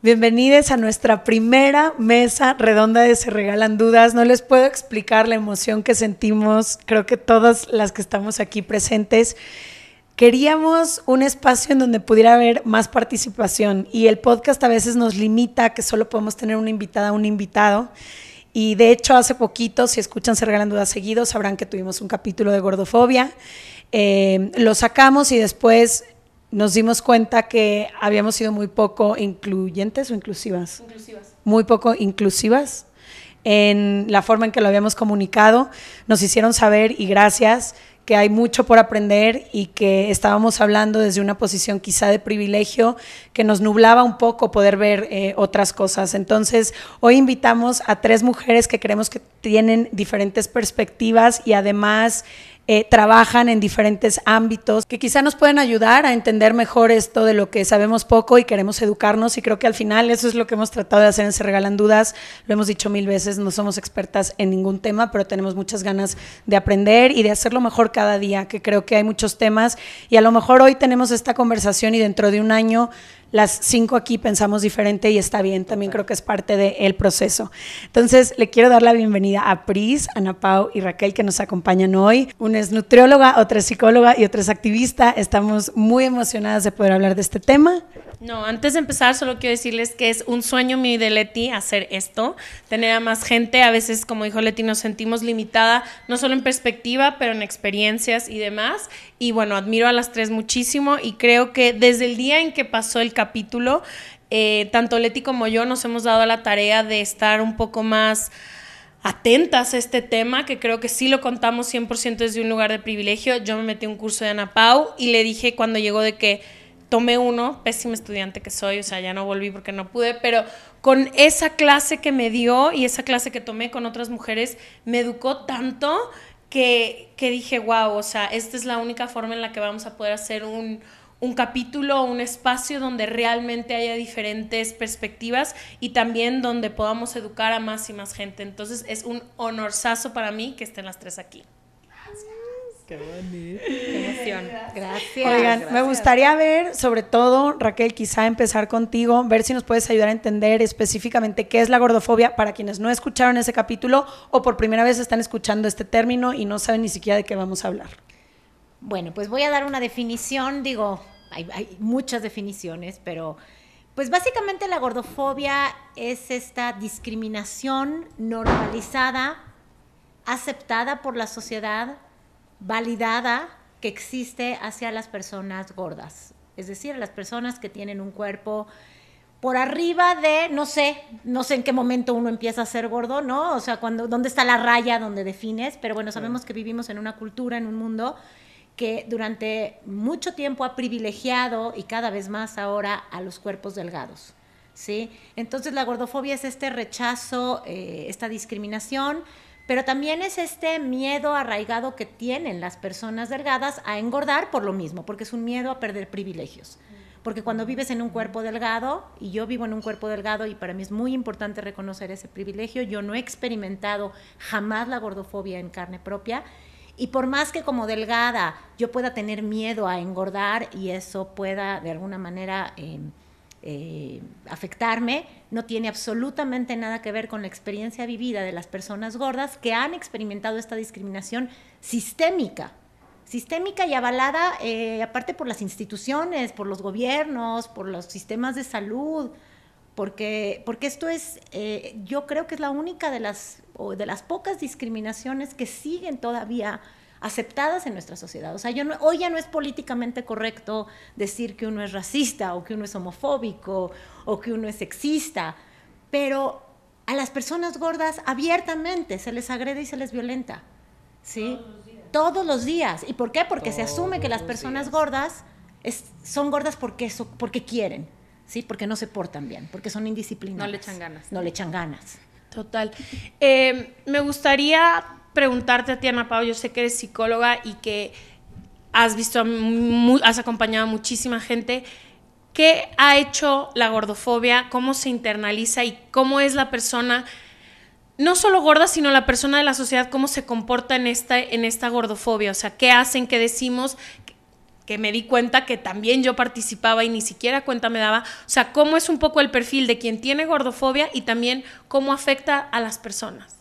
Bienvenidos a nuestra primera mesa redonda de Se Regalan Dudas. No les puedo explicar la emoción que sentimos, creo que todas las que estamos aquí presentes. Queríamos un espacio en donde pudiera haber más participación y el podcast a veces nos limita que solo podemos tener una invitada, un invitado. Y de hecho, hace poquito, si escuchan Se Regalan Dudas seguido, sabrán que tuvimos un capítulo de gordofobia. Eh, lo sacamos y después nos dimos cuenta que habíamos sido muy poco incluyentes o inclusivas. Muy poco inclusivas en la forma en que lo habíamos comunicado. Nos hicieron saber y gracias que hay mucho por aprender y que estábamos hablando desde una posición quizá de privilegio que nos nublaba un poco poder ver eh, otras cosas. Entonces, hoy invitamos a tres mujeres que creemos que tienen diferentes perspectivas y además eh, trabajan en diferentes ámbitos que quizá nos pueden ayudar a entender mejor esto de lo que sabemos poco y queremos educarnos y creo que al final eso es lo que hemos tratado de hacer en Se Regalan Dudas. Lo hemos dicho mil veces, no somos expertas en ningún tema, pero tenemos muchas ganas de aprender y de hacerlo mejor cada día, que creo que hay muchos temas y a lo mejor hoy tenemos esta conversación y dentro de un año las cinco aquí pensamos diferente y está bien, también creo que es parte del proceso. Entonces, le quiero dar la bienvenida a Pris, Ana Pau y Raquel que nos acompañan hoy. Una es nutrióloga, otra es psicóloga y otra es activista. Estamos muy emocionadas de poder hablar de este tema. No, antes de empezar, solo quiero decirles que es un sueño mío de Leti hacer esto, tener a más gente. A veces, como dijo Leti, nos sentimos limitada, no solo en perspectiva, pero en experiencias y demás. Y bueno, admiro a las tres muchísimo y creo que desde el día en que pasó el capítulo, eh, tanto Leti como yo nos hemos dado la tarea de estar un poco más atentas a este tema, que creo que sí lo contamos 100% desde un lugar de privilegio. Yo me metí a un curso de Ana Pau y le dije cuando llegó de que tomé uno, pésima estudiante que soy, o sea, ya no volví porque no pude, pero con esa clase que me dio y esa clase que tomé con otras mujeres, me educó tanto que, que dije, wow, o sea, esta es la única forma en la que vamos a poder hacer un, capítulo o un espacio donde realmente haya diferentes perspectivas y también donde podamos educar a más y más gente. Entonces es un honorazo para mí que estén las tres aquí. Qué bonito. Qué emoción. Gracias. Oigan, me gustaría ver, sobre todo, Raquel, quizá empezar contigo, ver si nos puedes ayudar a entender específicamente qué es la gordofobia para quienes no escucharon ese capítulo o por primera vez están escuchando este término y no saben ni siquiera de qué vamos a hablar. Bueno, pues voy a dar una definición, digo, hay, hay muchas definiciones, pero pues básicamente la gordofobia es esta discriminación normalizada, aceptada por la sociedad validada que existe hacia las personas gordas, es decir, las personas que tienen un cuerpo por arriba de, no sé, no sé en qué momento uno empieza a ser gordo, ¿no? O sea, cuando, ¿dónde está la raya donde defines? Pero bueno, sabemos que vivimos en una cultura, en un mundo que durante mucho tiempo ha privilegiado y cada vez más ahora a los cuerpos delgados, ¿sí? Entonces la gordofobia es este rechazo, eh, esta discriminación, pero también es este miedo arraigado que tienen las personas delgadas a engordar por lo mismo, porque es un miedo a perder privilegios. Porque cuando vives en un cuerpo delgado, y yo vivo en un cuerpo delgado, y para mí es muy importante reconocer ese privilegio, yo no he experimentado jamás la gordofobia en carne propia, y por más que como delgada yo pueda tener miedo a engordar y eso pueda de alguna manera em, eh, afectarme, no tiene absolutamente nada que ver con la experiencia vivida de las personas gordas que han experimentado esta discriminación sistémica, sistémica y avalada eh, aparte por las instituciones, por los gobiernos, por los sistemas de salud, porque, porque esto es, eh, yo creo que es la única de las, de las pocas discriminaciones que siguen todavía aceptadas en nuestra sociedad. O sea, yo hoy ya no es políticamente correcto decir que uno es racista o que uno es homofóbico o que uno es sexista, pero a las personas gordas abiertamente se les agrede y se les violenta. ¿Sí? Todos los días. ¿Y por qué? Porque se asume que las personas gordas son gordas porque, quieren, ¿sí? Porque no se portan bien, porque son indisciplinadas. No le echan ganas. No le echan ganas. Total. Em, me gustaría preguntarte a ti, Ana Pau, yo sé que eres psicóloga y que has visto, has acompañado a muchísima gente. ¿Qué ha hecho la gordofobia? ¿Cómo se internaliza y cómo es la persona, no solo gorda, sino la persona de la sociedad, cómo se comporta en esta, en esta gordofobia? O sea, ¿qué hacen? ¿Qué decimos? que me di cuenta que también yo participaba y ni siquiera cuenta me daba. O sea, cómo es un poco el perfil de quien tiene gordofobia y también cómo afecta a las personas.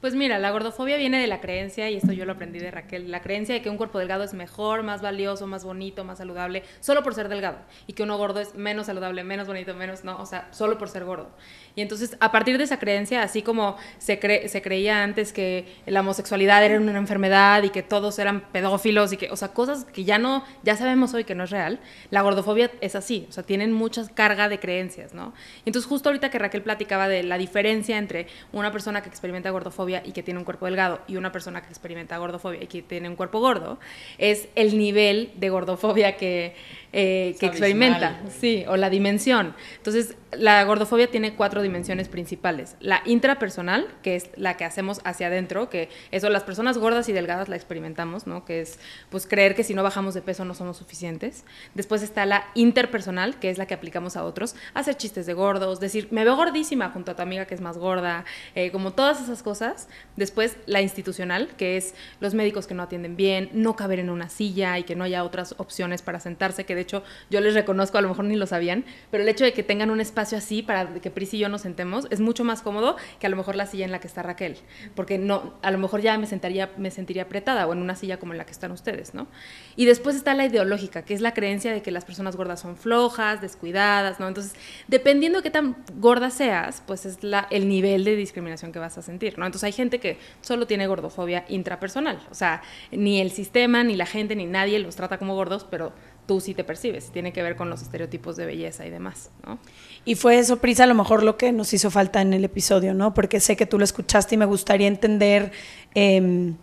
Pues mira, la gordofobia viene de la creencia, y esto yo lo aprendí de Raquel, la creencia de que un cuerpo delgado es mejor, más valioso, más bonito, más saludable, solo por ser delgado, y que uno gordo es menos saludable, menos bonito, menos, no, o sea, solo por ser gordo. Y entonces, a partir de esa creencia, así como se, creía antes que la homosexualidad era una enfermedad y que todos eran pedófilos y que, o sea, cosas que ya no, ya sabemos hoy que no es real, la gordofobia es así, o sea, tienen mucha carga de creencias, ¿no? Y entonces, justo ahorita que Raquel platicaba de la diferencia entre una persona que experimenta gordofobia, y que tiene un cuerpo delgado y una persona que experimenta gordofobia y que tiene un cuerpo gordo, es el nivel de gordofobia que, eh, que experimenta, sí, o la dimensión. Entonces, la gordofobia tiene cuatro dimensiones principales. La intrapersonal, que es la que hacemos hacia adentro, que eso las personas gordas y delgadas la experimentamos, ¿no? Que es pues creer que si no bajamos de peso no somos suficientes. Después está la interpersonal, que es la que aplicamos a otros, hacer chistes de gordos, decir, me veo gordísima junto a tu amiga que es más gorda, eh, como todas esas cosas. Después la institucional, que es los médicos que no atienden bien, no caber en una silla y que no haya otras opciones para sentarse, que de hecho yo les reconozco, a lo mejor ni lo sabían, pero el hecho de que tengan un espacio así para que Pris y yo nos sentemos es mucho más cómodo que a lo mejor la silla en la que está Raquel, porque no, a lo mejor ya me sentaría, me sentiría apretada o en una silla como en la que están ustedes, ¿no? Y después está la ideológica, que es la creencia de que las personas gordas son flojas, descuidadas, ¿no? Entonces, dependiendo de qué tan gorda seas, pues es la, el nivel de discriminación que vas a sentir, ¿no? Entonces hay gente que solo tiene gordofobia intrapersonal, o sea, ni el sistema, ni la gente, ni nadie los trata como gordos, pero tú sí te percibes. Tiene que ver con los estereotipos de belleza y demás, ¿no? Y fue eso, Prisa, a lo mejor lo que nos hizo falta en el episodio, ¿no? Porque sé que tú lo escuchaste y me gustaría entender em,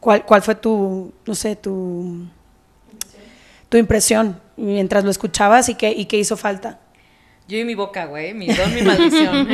cuál, cuál fue tu, no sé, tu, tu impresión mientras lo escuchabas y qué, y qué hizo falta. Yo y mi boca, güey, mi don, mi maldición.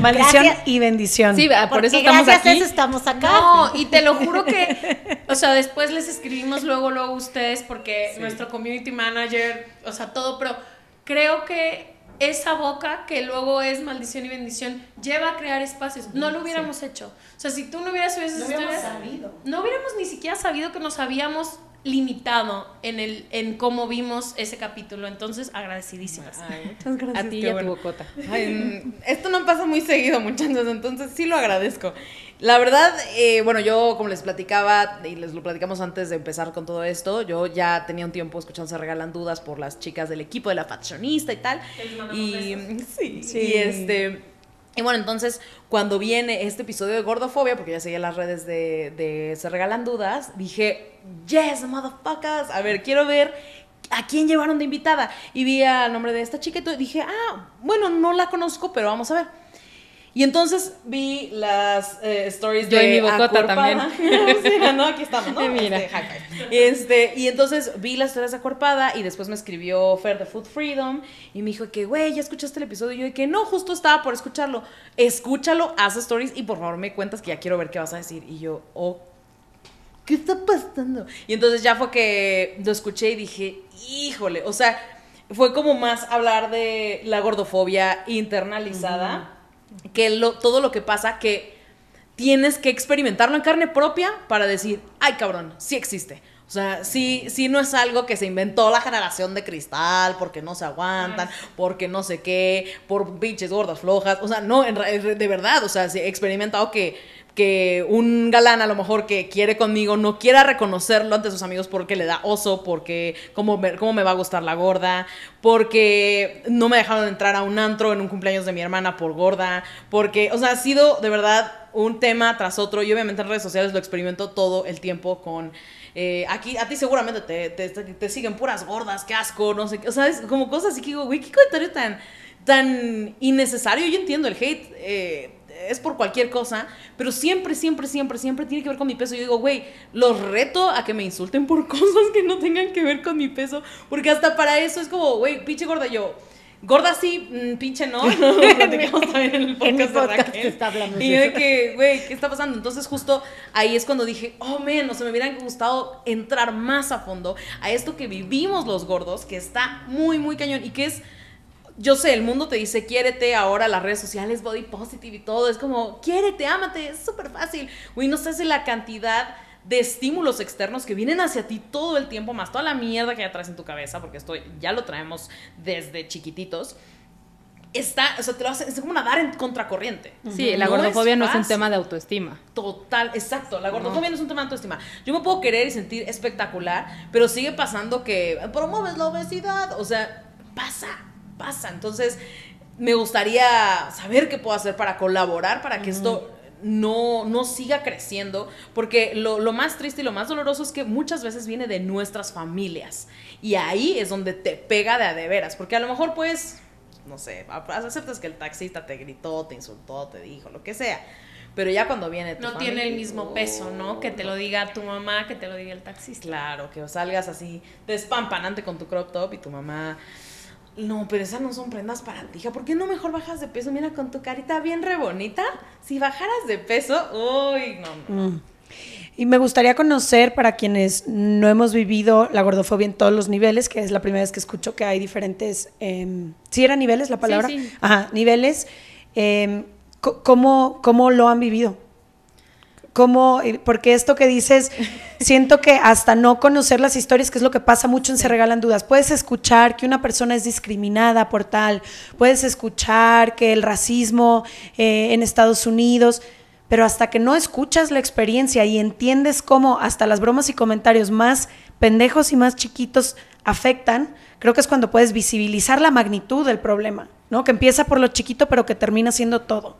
maldición y bendición. Sí, ah, por eso estamos aquí. a estamos acá. No, y te lo juro que, o sea, después les escribimos luego, luego ustedes, porque nuestro community manager, o sea, todo, pero creo que esa boca que luego es maldición y bendición lleva a crear espacios. No lo hubiéramos hecho. O sea, si tú no hubieras subido no hubiéramos sabido. No hubiéramos ni siquiera sabido que nos habíamos limitado en el en cómo vimos ese capítulo. Entonces, agradecidísimas. muchas gracias. A ti y a tu bocota. Mm, esto no pasa muy seguido, muchachos, entonces sí lo agradezco. La verdad, eh, bueno, yo como les platicaba y les lo platicamos antes de empezar con todo esto, yo ya tenía un tiempo escuchando Se Regalan Dudas por las chicas del equipo de la faccionista y tal. y, mm, sí, sí. y este y bueno, entonces cuando viene este episodio de Gordofobia, porque ya seguía las redes de, Se Regalan Dudas, dije, yes, motherfuckers, a ver, quiero ver ¿a quién llevaron de invitada? Y vi al nombre de esta chiqueta y dije, ah, bueno, no la conozco, pero vamos a ver. Y entonces vi las eh, stories de. mi bocota también. no, aquí estamos, ¿no? Mira. Este, este, y entonces vi las stories de y después me escribió Fair the Food Freedom y me dijo que, güey, ¿ya escuchaste el episodio? Y yo de que no, justo estaba por escucharlo. Escúchalo, haz stories y por favor me cuentas que ya quiero ver qué vas a decir. Y yo, oh, ¿qué está pasando? Y entonces ya fue que lo escuché y dije, híjole, o sea, fue como más hablar de la gordofobia internalizada que todo lo que pasa, que tienes que experimentarlo en carne propia para decir, ay cabrón, sí existe. O sea, sí, sí no es algo que se inventó la generación de cristal porque no se aguantan, porque no sé qué, por pinches gordas flojas. O sea, no, de verdad, o sea, se he experimentado que que un galán a lo mejor que quiere conmigo no quiera reconocerlo ante sus amigos porque le da oso, porque cómo me, cómo me va a gustar la gorda, porque no me dejaron entrar a un antro en un cumpleaños de mi hermana por gorda, porque, o sea, ha sido de verdad un tema tras otro y obviamente en redes sociales lo experimento todo el tiempo con... Eh, aquí a ti seguramente te, siguen puras gordas, qué asco, no sé qué, o sea, es como cosas así que digo, güey, qué comentario tan, tan innecesario, yo entiendo el hate. Eh, es por cualquier cosa, pero siempre, siempre, siempre, siempre tiene que ver con mi peso. Yo digo, güey, los reto a que me insulten por cosas que no tengan que ver con mi peso, porque hasta para eso es como, güey, pinche gorda, yo, gorda sí, mm, pinche no, en el podcast, de Raquel. y yo de que, güey, ¿qué está pasando? Entonces justo ahí es cuando dije, oh, men, se me hubiera gustado entrar más a fondo a esto que vivimos los gordos, que está muy, muy cañón y que es yo sé, el mundo te dice quiérete ahora, las redes sociales, body positive y todo, es como quiérete, ámate, es súper fácil. Güey, no sé si la cantidad de estímulos externos que vienen hacia ti todo el tiempo, más toda la mierda que ya traes en tu cabeza, porque esto ya lo traemos desde chiquititos. Está, o sea, te lo hace es como nadar en contracorriente. Sí, la gordofobia no es, un tema de autoestima. Total, exacto. La gordofobia no. es un tema de autoestima. Yo me puedo querer y sentir espectacular, pero sigue pasando que promueves la obesidad. O sea, pasa pasa. Entonces, me gustaría saber qué puedo hacer para colaborar, para que esto no, no siga creciendo, porque lo, más triste y lo más doloroso es que muchas veces viene de nuestras familias. Y ahí es donde te pega de a de veras, porque a lo mejor pues, no sé, aceptas que el taxista te gritó, te insultó, te dijo, lo que sea. Pero ya cuando viene No tiene el mismo peso, ¿no? Que te lo diga tu mamá, que te lo diga el taxista. Claro, que salgas así despampanante con tu crop top y tu mamá no, pero esas no son prendas para ti, hija. ¿Por qué no mejor bajas de peso? Mira, con tu carita bien re bonita. Si bajaras de peso, uy, no, no. Mm. Y me gustaría conocer para quienes no hemos vivido la gordofobia en todos los niveles, que es la primera vez que escucho que hay diferentes. Eh, ¿Sí niveles la palabra? Ajá, niveles. Em, ¿Cómo lo han vivido? cómo, porque esto que dices, siento que hasta no conocer las historias, que es lo que pasa mucho en Se Regalan Dudas, puedes escuchar que una persona es discriminada por tal, puedes escuchar que el racismo eh, en Estados Unidos, pero hasta que no escuchas la experiencia y entiendes cómo hasta las bromas y comentarios más pendejos y más chiquitos afectan, creo que es cuando puedes visibilizar la magnitud del problema, ¿no? Que empieza por lo chiquito, pero que termina siendo todo.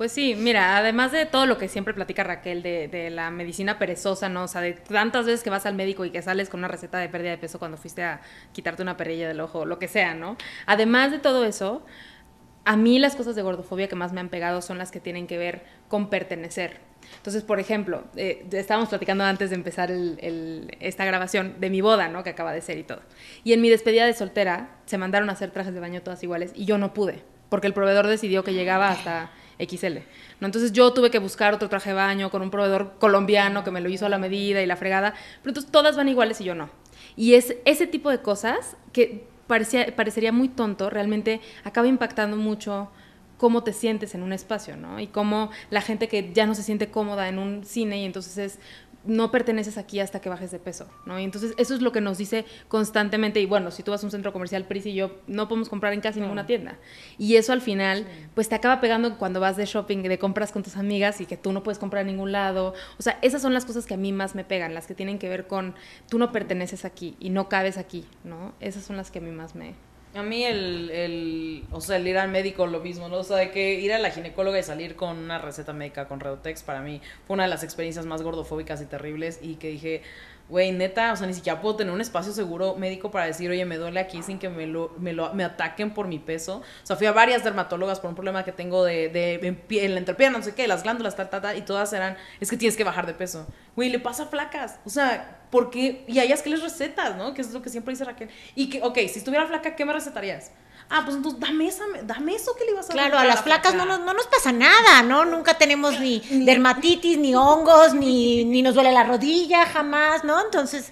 Pues sí, mira, además de todo lo que siempre platica Raquel de, la medicina perezosa, ¿no? O sea, de tantas veces que vas al médico y que sales con una receta de pérdida de peso cuando fuiste a quitarte una perilla del ojo, lo que sea, ¿no? Además de todo eso, a mí las cosas de gordofobia que más me han pegado son las que tienen que ver con pertenecer. Entonces, por ejemplo, eh, estábamos platicando antes de empezar esta grabación de mi boda, ¿no? Que acaba de ser y todo. Y en mi despedida de soltera se mandaron a hacer trajes de baño todas iguales y yo no pude, porque el proveedor decidió que llegaba hasta XL. ¿no? Entonces yo tuve que buscar otro traje de baño con un proveedor colombiano que me lo hizo a la medida y la fregada, pero entonces todas van iguales y yo no. Y es ese tipo de cosas que parecía, parecería muy tonto, realmente acaba impactando mucho cómo te sientes en un espacio, ¿no? Y cómo la gente que ya no se siente cómoda en un cine y entonces es no perteneces aquí hasta que bajes de peso, ¿no? Y entonces eso es lo que nos dice constantemente, y bueno, si tú vas a un centro comercial, Pris y yo no podemos comprar en casi ninguna tienda. Y eso al final, pues te acaba pegando cuando vas de shopping, de compras con tus amigas y que tú no puedes comprar en ningún lado. O sea, esas son las cosas que a mí más me pegan, las que tienen que ver con tú no perteneces aquí y no cabes aquí, ¿no? Esas son las que a mí más me, a mí el, el, o sea, ir al médico lo mismo, ¿no? O sea, de que ir a la ginecóloga y salir con una receta médica con Redotex para mí fue una de las experiencias más gordofóbicas y terribles y que dije, güey, neta, o sea, ni siquiera puedo tener un espacio seguro médico para decir, oye, me duele aquí sin que me lo, me, ataquen por mi peso. O sea, fui a varias dermatólogas por un problema que tengo de, en, la entropía, no sé qué, las glándulas, tal, tal, y todas eran, es que tienes que bajar de peso. Güey, le pasa flacas. O sea, ¿por qué? Y a es que les recetas, no? Que es lo que siempre dice Raquel. Y que, ok, si estuviera flaca, ¿qué me recetarías? Ah, pues entonces dame, dame eso que le ibas a dar. Claro, a las placas no, no nos pasa nada, ¿no? Nunca tenemos ni dermatitis, ni hongos, ni, ni nos duele la rodilla, jamás, ¿no? Entonces,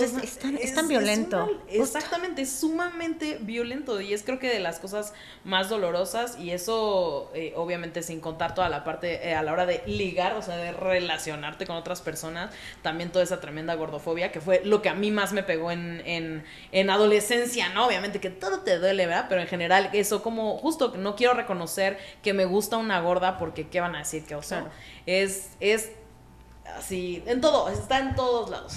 es, tan, violento. exactamente, es sumamente violento y es creo que de las cosas más dolorosas y eso eh, obviamente sin contar toda la parte eh, a la hora de ligar, o sea, de relacionarte con otras personas, también toda esa tremenda gordofobia que fue lo que a mí más me pegó en, adolescencia, ¿no? Obviamente que todo te duele, ¿verdad? Pero en general eso como justo no quiero reconocer que me gusta una gorda porque qué van a decir que, o sea, es, es así, en todo, está en todos lados.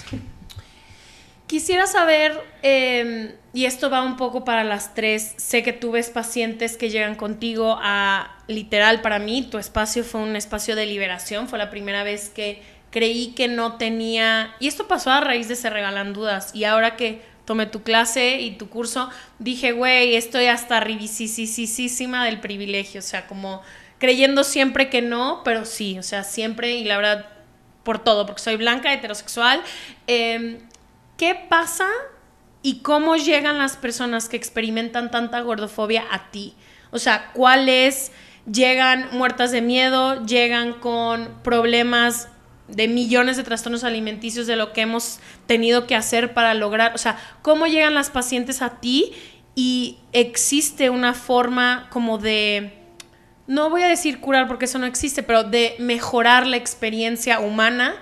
Quisiera saber, em, y esto va un poco para las tres, sé que tú ves pacientes que llegan contigo a, literal, para mí, tu espacio fue un espacio de liberación, fue la primera vez que creí que no tenía, y esto pasó a raíz de Se Regalan Dudas, y ahora que tomé tu clase y tu curso, dije, güey, estoy hasta ribisicisísima del privilegio, o sea, como creyendo siempre que no, pero sí, o sea, siempre, y la verdad, por todo, porque soy blanca, heterosexual, em, ¿Qué pasa y cómo llegan las personas que experimentan tanta gordofobia a ti? O sea, ¿cuáles llegan muertas de miedo, llegan con problemas de millones de trastornos alimenticios de lo que hemos tenido que hacer para lograr, o sea, cómo llegan las pacientes a ti y existe una forma como de, no voy a decir curar porque eso no existe, pero de mejorar la experiencia humana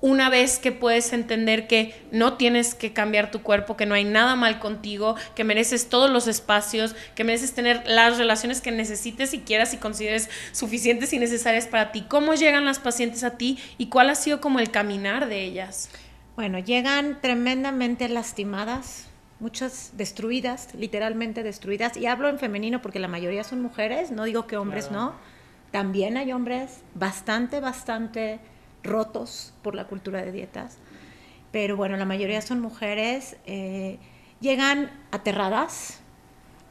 una vez que puedes entender que no tienes que cambiar tu cuerpo, que no hay nada mal contigo, que mereces todos los espacios, que mereces tener las relaciones que necesites y quieras y consideres suficientes y necesarias para ti. ¿Cómo llegan las pacientes a ti y cuál ha sido como el caminar de ellas? Bueno, llegan tremendamente lastimadas, muchas destruidas, literalmente destruidas. Y hablo en femenino porque la mayoría son mujeres, no digo que hombres no. También hay hombres bastante, bastante rotos por la cultura de dietas. Pero bueno, la mayoría son mujeres. Eh, llegan aterradas,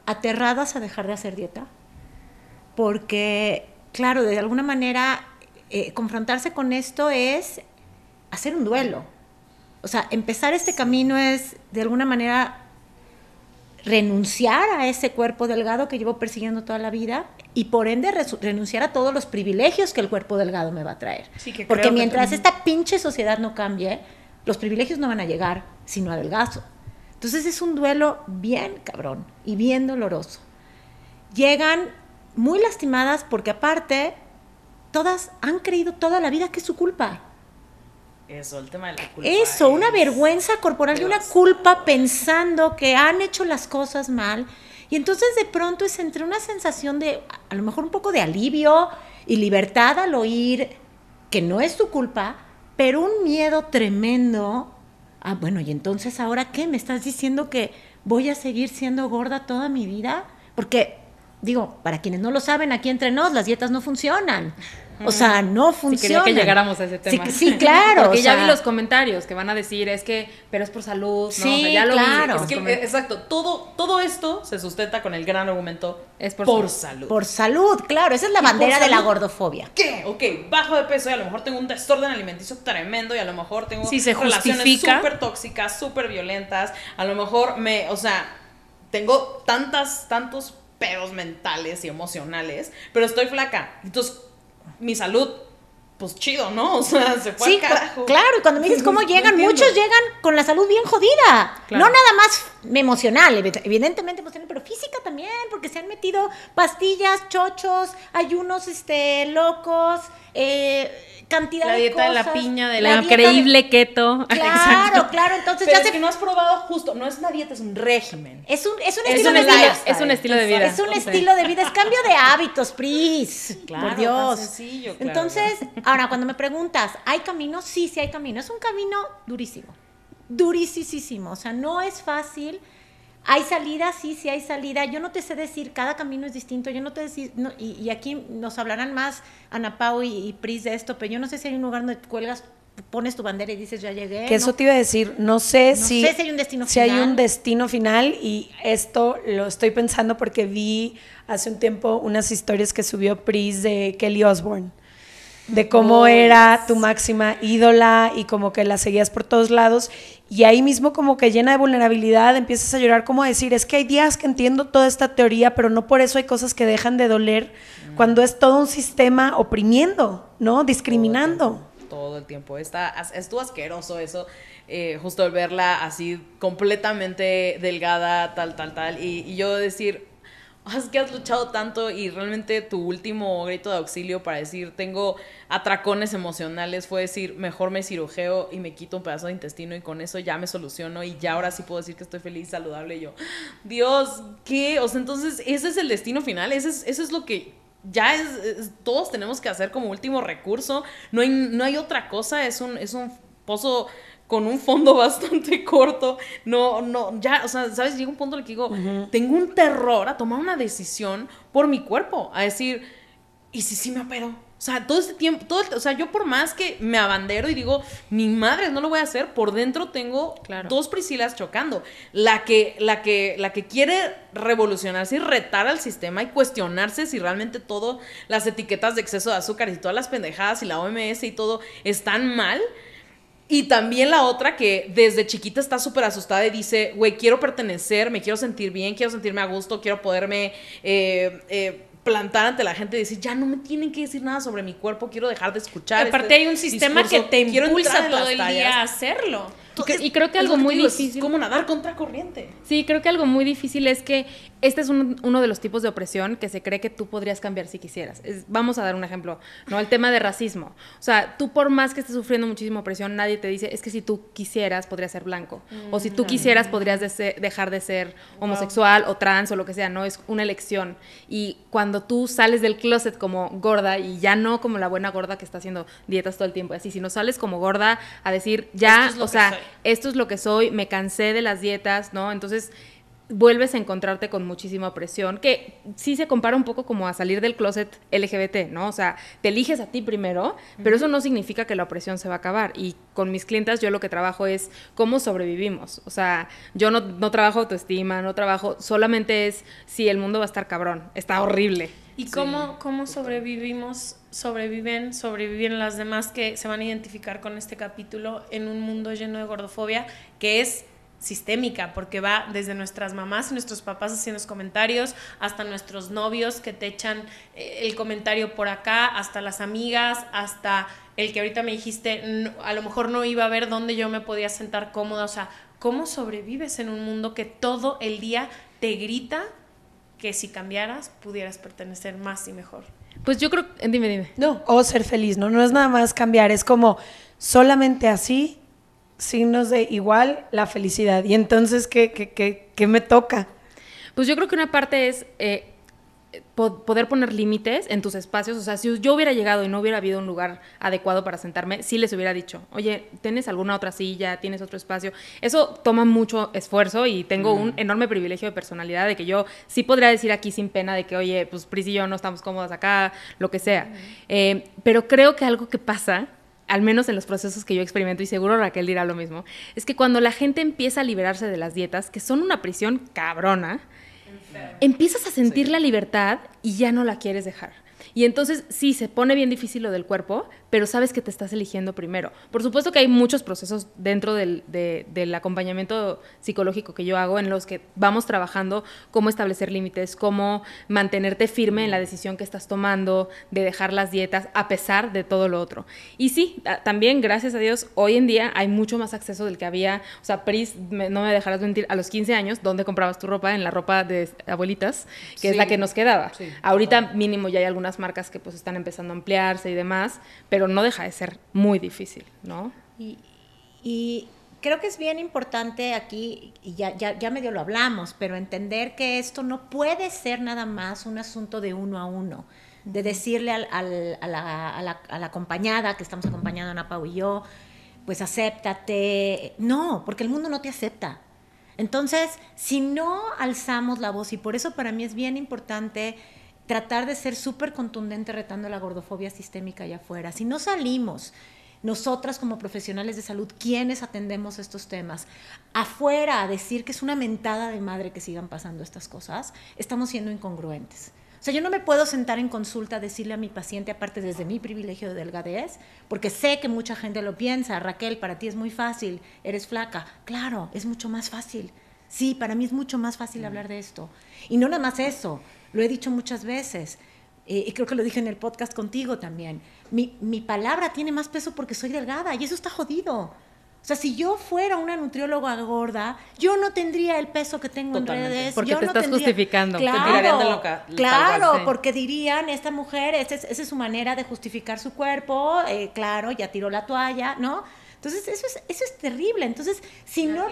aterradas a dejar de hacer dieta, porque, claro, de alguna manera eh, confrontarse con esto es hacer un duelo. O sea, empezar este camino es, de alguna manera, renunciar a ese cuerpo delgado que llevo persiguiendo toda la vida y por ende renunciar a todos los privilegios que el cuerpo delgado me va a traer. Porque mientras esta pinche sociedad no cambie, los privilegios no van a llegar sino Delgazo. Entonces es un duelo bien cabrón y bien doloroso. Llegan muy lastimadas porque aparte todas han creído toda la vida que es su culpa. Eso, el tema de la culpa. Eso, una vergüenza corporal y una culpa pensando que han hecho las cosas mal. Y entonces de pronto es entre una sensación de, a lo mejor un poco de alivio y libertad al oír que no es tu culpa, pero un miedo tremendo. Ah, bueno, y entonces ahora qué? ¿Me estás diciendo que voy a seguir siendo gorda toda mi vida? Porque, digo, para quienes no lo saben, aquí entre nos, las dietas no funcionan. O sea, no funciona. Sí, quería que llegáramos a ese tema. Sí, claro. Porque ya vi los comentarios que van a decir, es que, pero es por salud, sí, claro. exacto, todo, todo esto se sustenta con el gran argumento, es por, salud. Por salud, claro, esa es la bandera de la gordofobia. ¿Qué? Ok, bajo de peso y a lo mejor tengo un desorden alimenticio tremendo y a lo mejor tengo relaciones súper tóxicas, súper violentas, a lo mejor me, o sea, tengo tantas, tantos pedos mentales y emocionales, pero estoy flaca. Entonces, mi salud, pues chido, ¿no? O sea, se fue al carajo. Claro, y cuando me dices cómo llegan, muchos llegan con la salud bien jodida. No nada más emocional, evidentemente emocional, pero física también, porque se han metido pastillas, chochos, ayunos este, locos, eh cantidad la dieta de la piña, de la, increíble keto. Claro, claro, entonces ya es que no has probado justo, no es una dieta, es un régimen. Es un, es un estilo de vida. Es un estilo de vida. Es un estilo de vida, es cambio de hábitos, Pris. Claro, por Dios. Entonces, ahora cuando me preguntas, ¿hay camino? Sí, sí hay camino. Es un camino durísimo. Durísimo. O sea, no es fácil hay salida, sí, sí hay salida. Yo no te sé decir, cada camino es distinto. Yo no te decir, y, aquí nos hablarán más Ana Pau y, Pris de esto, pero yo no sé si hay un lugar donde cuelgas pones tu bandera y dices ya llegué. Que eso te iba a decir, no sé si, hay un destino si final. hay un destino final y esto lo estoy pensando porque vi hace un tiempo unas historias que subió Pris de Kelly Osbourne de cómo oh, era tu máxima ídola y como que la seguías por todos lados. Y ahí mismo como que llena de vulnerabilidad empiezas a llorar como a decir, es que hay días que entiendo toda esta teoría, pero no por eso hay cosas que dejan de doler mm. cuando es todo un sistema oprimiendo, ¿no? Discriminando. Todo el tiempo. Está es asqueroso eso. Eh, justo verla así completamente delgada, tal, tal, tal. Y, y yo decir, es que has luchado tanto y realmente tu último grito de auxilio para decir tengo atracones emocionales fue decir mejor me cirujeo y me quito un pedazo de intestino y con eso ya me soluciono y ya ahora sí puedo decir que estoy feliz, saludable y yo, Dios, ¿qué? O sea, entonces ese es el destino final, ese es, eso es lo que ya es, todos tenemos que hacer como último recurso, no hay, no hay otra cosa, es un, es un pozo con un fondo bastante corto. No, no, ya, o sea, ¿sabes? Llega un punto en el que digo, tengo un terror a tomar una decisión por mi cuerpo, a decir, ¿y si sí me opero? O sea, todo este tiempo, todo, o sea, yo por más que me abandero y digo, mi madre, no lo voy a hacer, por dentro tengo dos Priscilas chocando. La que, la, que, la que quiere revolucionarse y retar al sistema y cuestionarse si realmente todo, las etiquetas de exceso de azúcar y todas las pendejadas y la OMS y todo están mal. Y también la otra que desde chiquita está súper asustada y dice, güey, quiero pertenecer, me quiero sentir bien, quiero sentirme a gusto, quiero poderme eh, eh, plantar ante la gente y decir, ya no me tienen que decir nada sobre mi cuerpo, quiero dejar de escuchar. Aparte este hay un sistema que te impulsa todo el día a hacerlo y, creo que algo muy difícil. Es como nadar contra corriente. Sí, creo que algo muy difícil es que este es uno de los tipos de opresión que se cree que tú podrías cambiar si quisieras. vamos a dar un ejemplo, ¿no? El tema de racismo. O sea, tú por más que estés sufriendo muchísima opresión, nadie te dice, es que si tú quisieras, podrías ser blanco. o si tú mm. quisieras, podrías dejar de ser homosexual o trans o lo que sea, ¿no? Es una elección. Y cuando tú sales del closet como gorda y ya no como la buena gorda que está haciendo dietas todo el tiempo, así, sino sales como gorda a decir, ya, o sea, esto es lo que soy, me cansé de las dietas, ¿no? Entonces vuelves a encontrarte con muchísima presión, que sí se compara un poco como a salir del closet LGBT, ¿no? O sea, te eliges a ti primero, pero eso no significa que la opresión se va a acabar. Y con mis clientas yo lo que trabajo es cómo sobrevivimos. O sea, yo no, no trabajo autoestima, no trabajo, solamente es si el mundo va a estar cabrón, está horrible. ¿Y cómo, cómo sobrevivimos, sobreviven, sobreviven las demás que se van a identificar con este capítulo en un mundo lleno de gordofobia que es sistémica, porque va desde nuestras mamás y nuestros papás haciendo comentarios, hasta nuestros novios que te echan eh, el comentario por acá, hasta las amigas, hasta el que ahorita me dijiste, a lo mejor no iba a ver dónde yo me podía sentar cómoda, o sea, ¿cómo sobrevives en un mundo que todo el día te grita que si cambiaras pudieras pertenecer más y mejor. Pues yo creo, eh, dime, dime. No, o ser feliz, ¿no? No es nada más cambiar, es como solamente así, signos de igual, la felicidad. Y entonces, ¿qué, qué, qué, qué me toca? Pues yo creo que una parte es eh, poder poner límites en tus espacios. O sea, si yo hubiera llegado y no hubiera habido un lugar adecuado para sentarme, sí les hubiera dicho, oye, ¿tienes alguna otra silla? ¿Tienes otro espacio? Eso toma mucho esfuerzo y tengo un mm. enorme privilegio de personalidad de que yo sí podría decir aquí sin pena de que, oye, pues Pris y yo no estamos cómodas acá, lo que sea. Mm. Eh, pero creo que algo que pasa al menos en los procesos que yo experimento, y seguro Raquel dirá lo mismo, es que cuando la gente empieza a liberarse de las dietas, que son una prisión cabrona, empiezas a sentir la libertad y ya no la quieres dejar. Y entonces sí, se pone bien difícil lo del cuerpo, pero sabes que te estás eligiendo primero. Por supuesto que hay muchos procesos dentro del, acompañamiento psicológico que yo hago en los que vamos trabajando cómo establecer límites, cómo mantenerte firme en la decisión que estás tomando de dejar las dietas a pesar de todo lo otro. Y sí, también gracias a Dios hoy en día hay mucho más acceso del que había, o sea, Pris, no me dejarás mentir, a los 15 años, ¿dónde comprabas tu ropa? En la ropa de abuelitas, que es la que nos quedaba. Ahorita mínimo ya hay algunas marcas que pues están empezando a ampliarse y demás, pero no deja de ser muy difícil, ¿no? Y, creo que es bien importante aquí, y ya, medio lo hablamos, pero entender que esto no puede ser nada más un asunto de uno a uno, de decirle a, la, acompañada, que estamos acompañando Ana Pau y yo, pues acéptate. No, porque el mundo no te acepta. Entonces, si no alzamos la voz, y por eso para mí es bien importante tratar de ser súper contundente retando la gordofobia sistémica allá afuera. Si no salimos nosotras como profesionales de salud, quienes atendemos estos temas, afuera a decir que es una mentada de madre que sigan pasando estas cosas, estamos siendo incongruentes. O sea, yo no me puedo sentar en consulta decirle a mi paciente, aparte desde mi privilegio de delgadez, porque sé que mucha gente lo piensa, Raquel, para ti es muy fácil, eres flaca. Claro, es mucho más fácil. Sí, para mí es mucho más fácil hablar de esto. Y no nada más eso, lo he dicho muchas veces eh, y creo que lo dije en el podcast contigo también. Mi, palabra tiene más peso porque soy delgada y eso está jodido. O sea, si yo fuera una nutrióloga gorda, yo no tendría el peso que tengo en redes. Porque te estás justificando. Claro, porque dirían, esta mujer, esa es, su manera de justificar su cuerpo, eh, claro, ya tiró la toalla, ¿no? Entonces, eso es, eso es terrible. Entonces, si pues, no...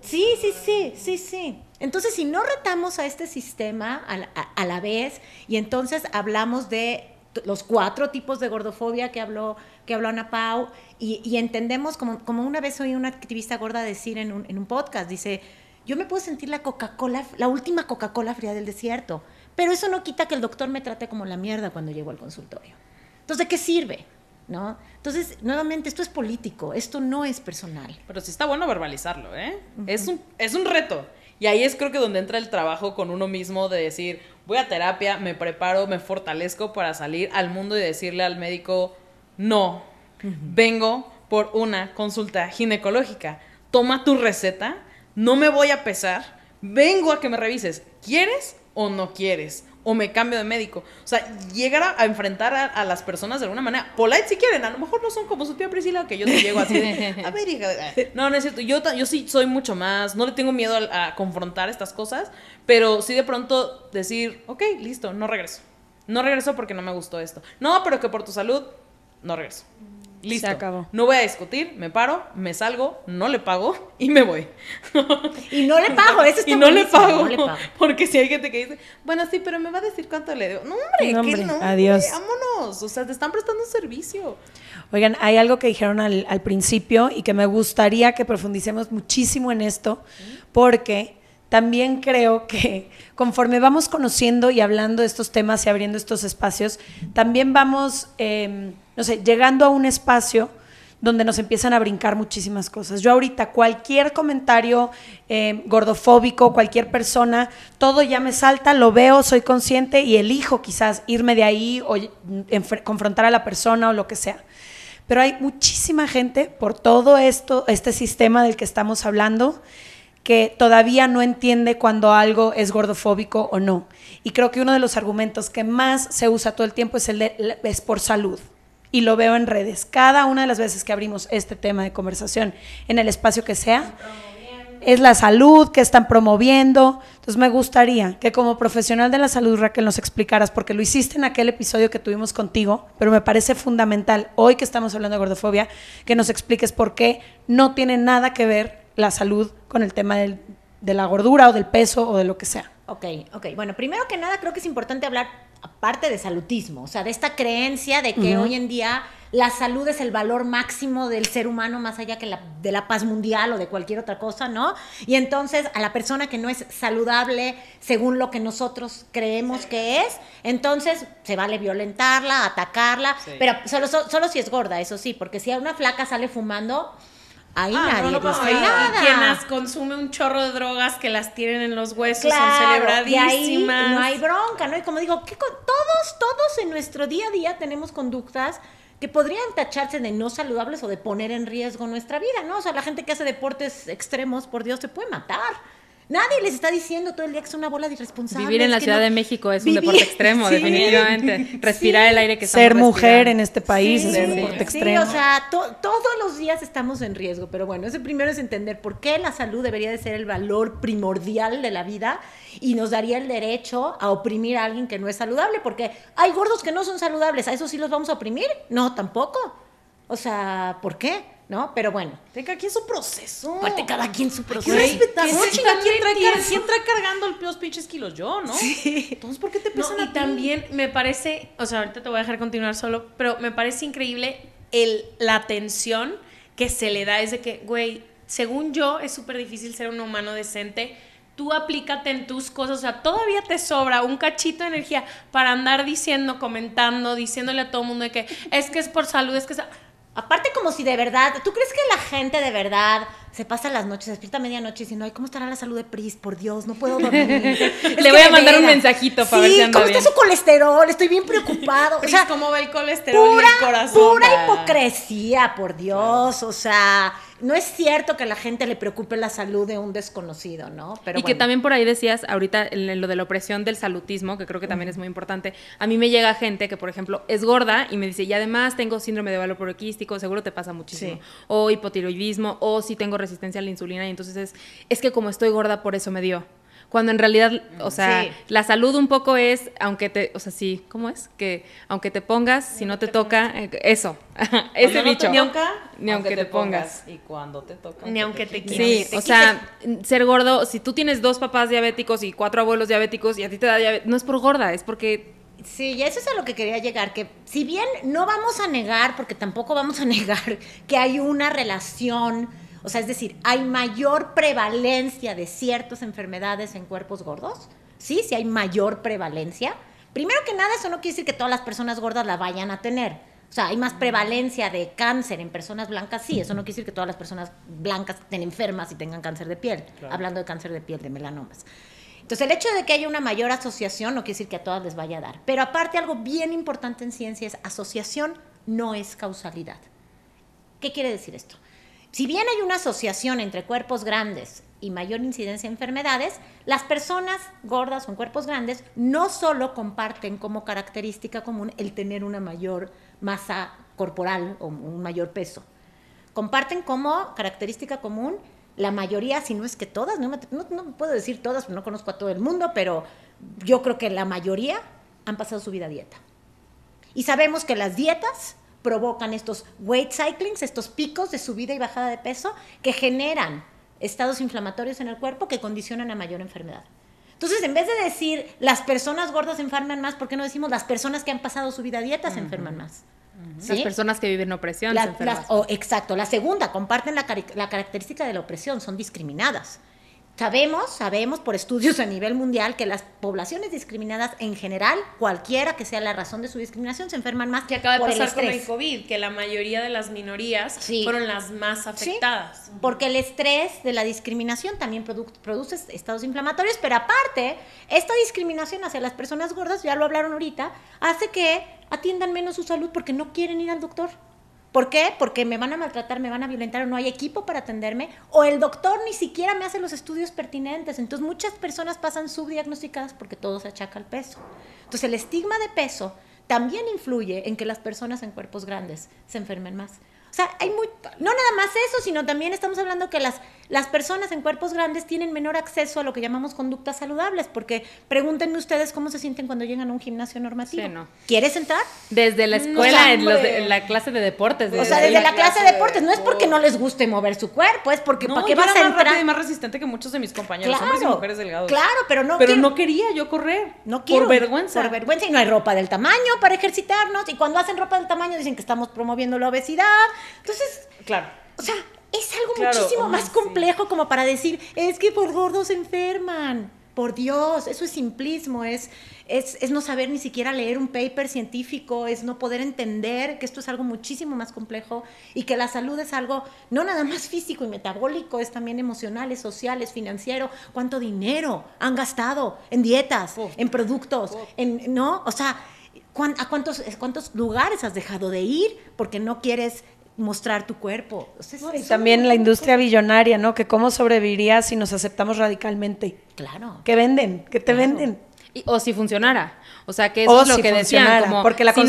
sí, sí, sí, sí, sí. Entonces, si no retamos a este sistema a la, a, la vez y entonces hablamos de los cuatro tipos de gordofobia que habló, que habló Ana Pau, y, y entendemos, como, como, una vez oí una activista gorda decir en un, en un podcast, dice, yo me puedo sentir la Coca-Cola, la última Coca-Cola fría del desierto, pero eso no quita que el doctor me trate como la mierda cuando llego al consultorio. Entonces, ¿de qué sirve? ¿No? Entonces, nuevamente, esto es político, esto no es personal. Pero sí está bueno verbalizarlo, ¿eh? es, un, es un reto. Y ahí es creo que donde entra el trabajo con uno mismo de decir, voy a terapia, me preparo, me fortalezco para salir al mundo y decirle al médico, no, vengo por una consulta ginecológica, toma tu receta, no me voy a pesar, vengo a que me revises, ¿quieres o no quieres? o me cambio de médico. O sea, llegar a, enfrentar a, las personas de alguna manera. Polite si quieren, a lo mejor no son como su tía Priscila, que yo te llego así a ver, no, no es cierto. Yo, sí soy mucho más, no le tengo miedo a, a confrontar estas cosas, pero sí de pronto decir, ok, listo, no regreso. No regreso porque no me gustó esto. No, pero que por tu salud, no regreso. Listo. No voy a discutir, me paro, me salgo, no le pago y me voy. y no le pago, eso es tu no le, pago, Porque si hay gente que dice, bueno, sí, pero me va a decir cuánto le debo. No, hombre, ¿qué no? Adiós. vámonos. O sea, te están prestando un servicio. Oigan, hay algo que dijeron al, principio y que me gustaría que profundicemos muchísimo en esto, porque también creo que conforme vamos conociendo y hablando de estos temas y abriendo estos espacios, también vamos. Em, no sé, llegando a un espacio donde nos empiezan a brincar muchísimas cosas. Yo ahorita cualquier comentario eh, gordofóbico, cualquier persona, todo ya me salta, lo veo, soy consciente y elijo quizás irme de ahí o confrontar a la persona o lo que sea. Pero hay muchísima gente por todo esto, este sistema del que estamos hablando, que todavía no entiende cuando algo es gordofóbico o no. Y creo que uno de los argumentos que más se usa todo el tiempo es el es por salud y lo veo en redes. Cada una de las veces que abrimos este tema de conversación en el espacio que sea, es la salud que están promoviendo. Entonces me gustaría que como profesional de la salud, Raquel, nos explicaras, porque lo hiciste en aquel episodio que tuvimos contigo, pero me parece fundamental, hoy que estamos hablando de gordofobia, que nos expliques por qué no tiene nada que ver la salud con el tema de la gordura o del peso o de lo que sea. Ok, ok. Bueno, primero que nada creo que es importante hablar aparte de salutismo, o sea, de esta creencia de que hoy en día la salud es el valor máximo del ser humano más allá que la, de la paz mundial o de cualquier otra cosa, ¿no? Y entonces a la persona que no es saludable según lo que nosotros creemos que es, entonces se vale violentarla, atacarla, pero solo, solo, solo si es gorda, eso sí, porque si a una flaca sale fumando Ahí ah, nadie no, nada. Quien las consume un chorro de drogas que las tienen en los huesos claro, son celebradísimas. Y no hay bronca, ¿no? Y como digo, que todos, todos en nuestro día a día tenemos conductas que podrían tacharse de no saludables o de poner en riesgo nuestra vida, ¿no? O sea, la gente que hace deportes extremos, por Dios, se puede matar. Nadie les está diciendo todo el día que es una bola de irresponsables. Vivir en la Ciudad de México es un deporte extremo, definitivamente. Respirar el aire que estamos Ser mujer en este país es un deporte extremo. Sí, o sea, todos los días estamos en riesgo, pero bueno, ese primero es entender por qué la salud debería de ser el valor primordial de la vida y nos daría el derecho a oprimir a alguien que no es saludable, porque hay gordos que no son saludables, ¿a esos sí los vamos a oprimir? No, tampoco. O sea, ¿por qué? ¿no? Pero bueno, cada quien su proceso. Aparte, cada quien su proceso. Hay que ¿Quién, trae, cargando el, los pinches kilos? Yo, ¿no? Sí. Entonces, ¿por qué te pesan no, y también me parece, o sea, ahorita te voy a dejar continuar solo, pero me parece increíble el, la atención que se le da. Es de que, güey, según yo, es súper difícil ser un humano decente tú aplícate en tus cosas, o sea, todavía te sobra un cachito de energía para andar diciendo, comentando, diciéndole a todo el mundo de que es que es por salud, es que es... Aparte, como si de verdad, ¿tú crees que la gente de verdad se pasa las noches, despierta a medianoche diciendo, ay, ¿cómo estará la salud de Pris? Por Dios, no puedo dormir. Le voy a mandar un mensajito para ver si anda ¿cómo está su colesterol? Estoy bien preocupado. Pris, o ¿cómo va el colesterol pura, el corazón? Pura ah. hipocresía, por Dios, o sea no es cierto que a la gente le preocupe la salud de un desconocido, ¿no? Pero y que también por ahí decías ahorita en lo de la opresión del salutismo, que creo que también es muy importante. A mí me llega gente que, por ejemplo, es gorda y me dice, y además tengo síndrome de valor seguro te pasa muchísimo. O hipotiroidismo, o si tengo resistencia a la insulina, y entonces es que como estoy gorda, por eso me dio cuando en realidad, o sea, la salud un poco es, aunque te, o sea, sí, ¿cómo es? Que aunque te pongas, si no, te, toca, eh, eso, ese bicho. Te ni aunque, te pongas. Y cuando te toca. Ni aunque te, Sí, o sea, ser gordo, si tú tienes dos papás diabéticos y cuatro abuelos diabéticos y a ti te da diabetes, no es por gorda, es porque Sí, y eso es a lo que quería llegar, que si bien no vamos a negar, porque tampoco vamos a negar que hay una relación o sea, es decir, hay mayor prevalencia de ciertas enfermedades en cuerpos gordos. Sí, sí hay mayor prevalencia. Primero que nada, eso no quiere decir que todas las personas gordas la vayan a tener. O sea, hay más mm. prevalencia de cáncer en personas blancas, sí, eso no quiere decir que todas las personas blancas estén enfermas y tengan cáncer de piel, hablando de cáncer de piel, de melanomas. Entonces, el hecho de que haya una mayor asociación no quiere decir que a todas les vaya a dar. Pero aparte, algo bien importante en ciencia es asociación no es causalidad. ¿Qué quiere decir esto? Si bien hay una asociación entre cuerpos grandes y mayor incidencia de enfermedades, las personas gordas con cuerpos grandes no solo comparten como característica común el tener una mayor masa corporal o un mayor peso, comparten como característica común la mayoría, si no es que todas, no, puedo decir todas, no conozco a todo el mundo, pero yo creo que la mayoría han pasado su vida a dieta. Y sabemos que las dietas provocan estos weight cyclings, estos picos de subida y bajada de peso que generan estados inflamatorios en el cuerpo que condicionan a mayor enfermedad. Entonces, en vez de decir las personas gordas se enferman más, ¿por qué no decimos las personas que han pasado su vida a dieta se enferman más? Las personas que viven opresión. exacto. La segunda, comparten la, característica de la opresión, son discriminadas. Sabemos, sabemos por estudios a nivel mundial que las poblaciones discriminadas en general, cualquiera que sea la razón de su discriminación, se enferman más. Que acaba de pasar con el COVID, que la mayoría de las minorías fueron las más afectadas. porque el estrés de la discriminación también produce estados inflamatorios, pero aparte, esta discriminación hacia las personas gordas, ya lo hablaron ahorita, hace que atiendan menos su salud porque no quieren ir al doctor. ¿Por qué? Porque me van a maltratar, me van a violentar o no hay equipo para atenderme o el doctor ni siquiera me hace los estudios pertinentes. Entonces muchas personas pasan subdiagnosticadas porque todo se achaca al peso. Entonces el estigma de peso también influye en que las personas en cuerpos grandes se enfermen más. O sea, hay muy, no nada más eso, sino también estamos hablando que las las personas en cuerpos grandes tienen menor acceso a lo que llamamos conductas saludables, porque pregúntenme ustedes cómo se sienten cuando llegan a un gimnasio normativo. ¿Quieres entrar? Desde la escuela, en, la clase de deportes. o sea, desde la, clase, de deportes. No es porque no les guste mover su cuerpo, es porque ¿para qué vas a Más y más resistente que muchos de mis compañeros, hombres y mujeres delgados. Claro, pero no. Pero no quería yo correr. No quiero. Por vergüenza. Por vergüenza y no hay ropa del tamaño para ejercitarnos. Y cuando hacen ropa del tamaño dicen que estamos promoviendo la obesidad. Entonces. Claro. O sea, es algo muchísimo ah, más complejo como para decir, es que por gordos se enferman. Por Dios, eso es simplismo, es, es, no saber ni siquiera leer un paper científico, es no poder entender que esto es algo muchísimo más complejo y que la salud es algo no nada más físico y metabólico, es también emocional, es social, es financiero. ¿Cuánto dinero han gastado en dietas, en productos, en, ¿no? O sea, ¿a cuántos, cuántos lugares has dejado de ir porque no quieres mostrar tu cuerpo. y también la industria billonaria, ¿no? Que cómo sobreviviría si nos aceptamos radicalmente. Claro. Que venden, que te venden o si funcionara. O sea, que es lo que decían. porque la si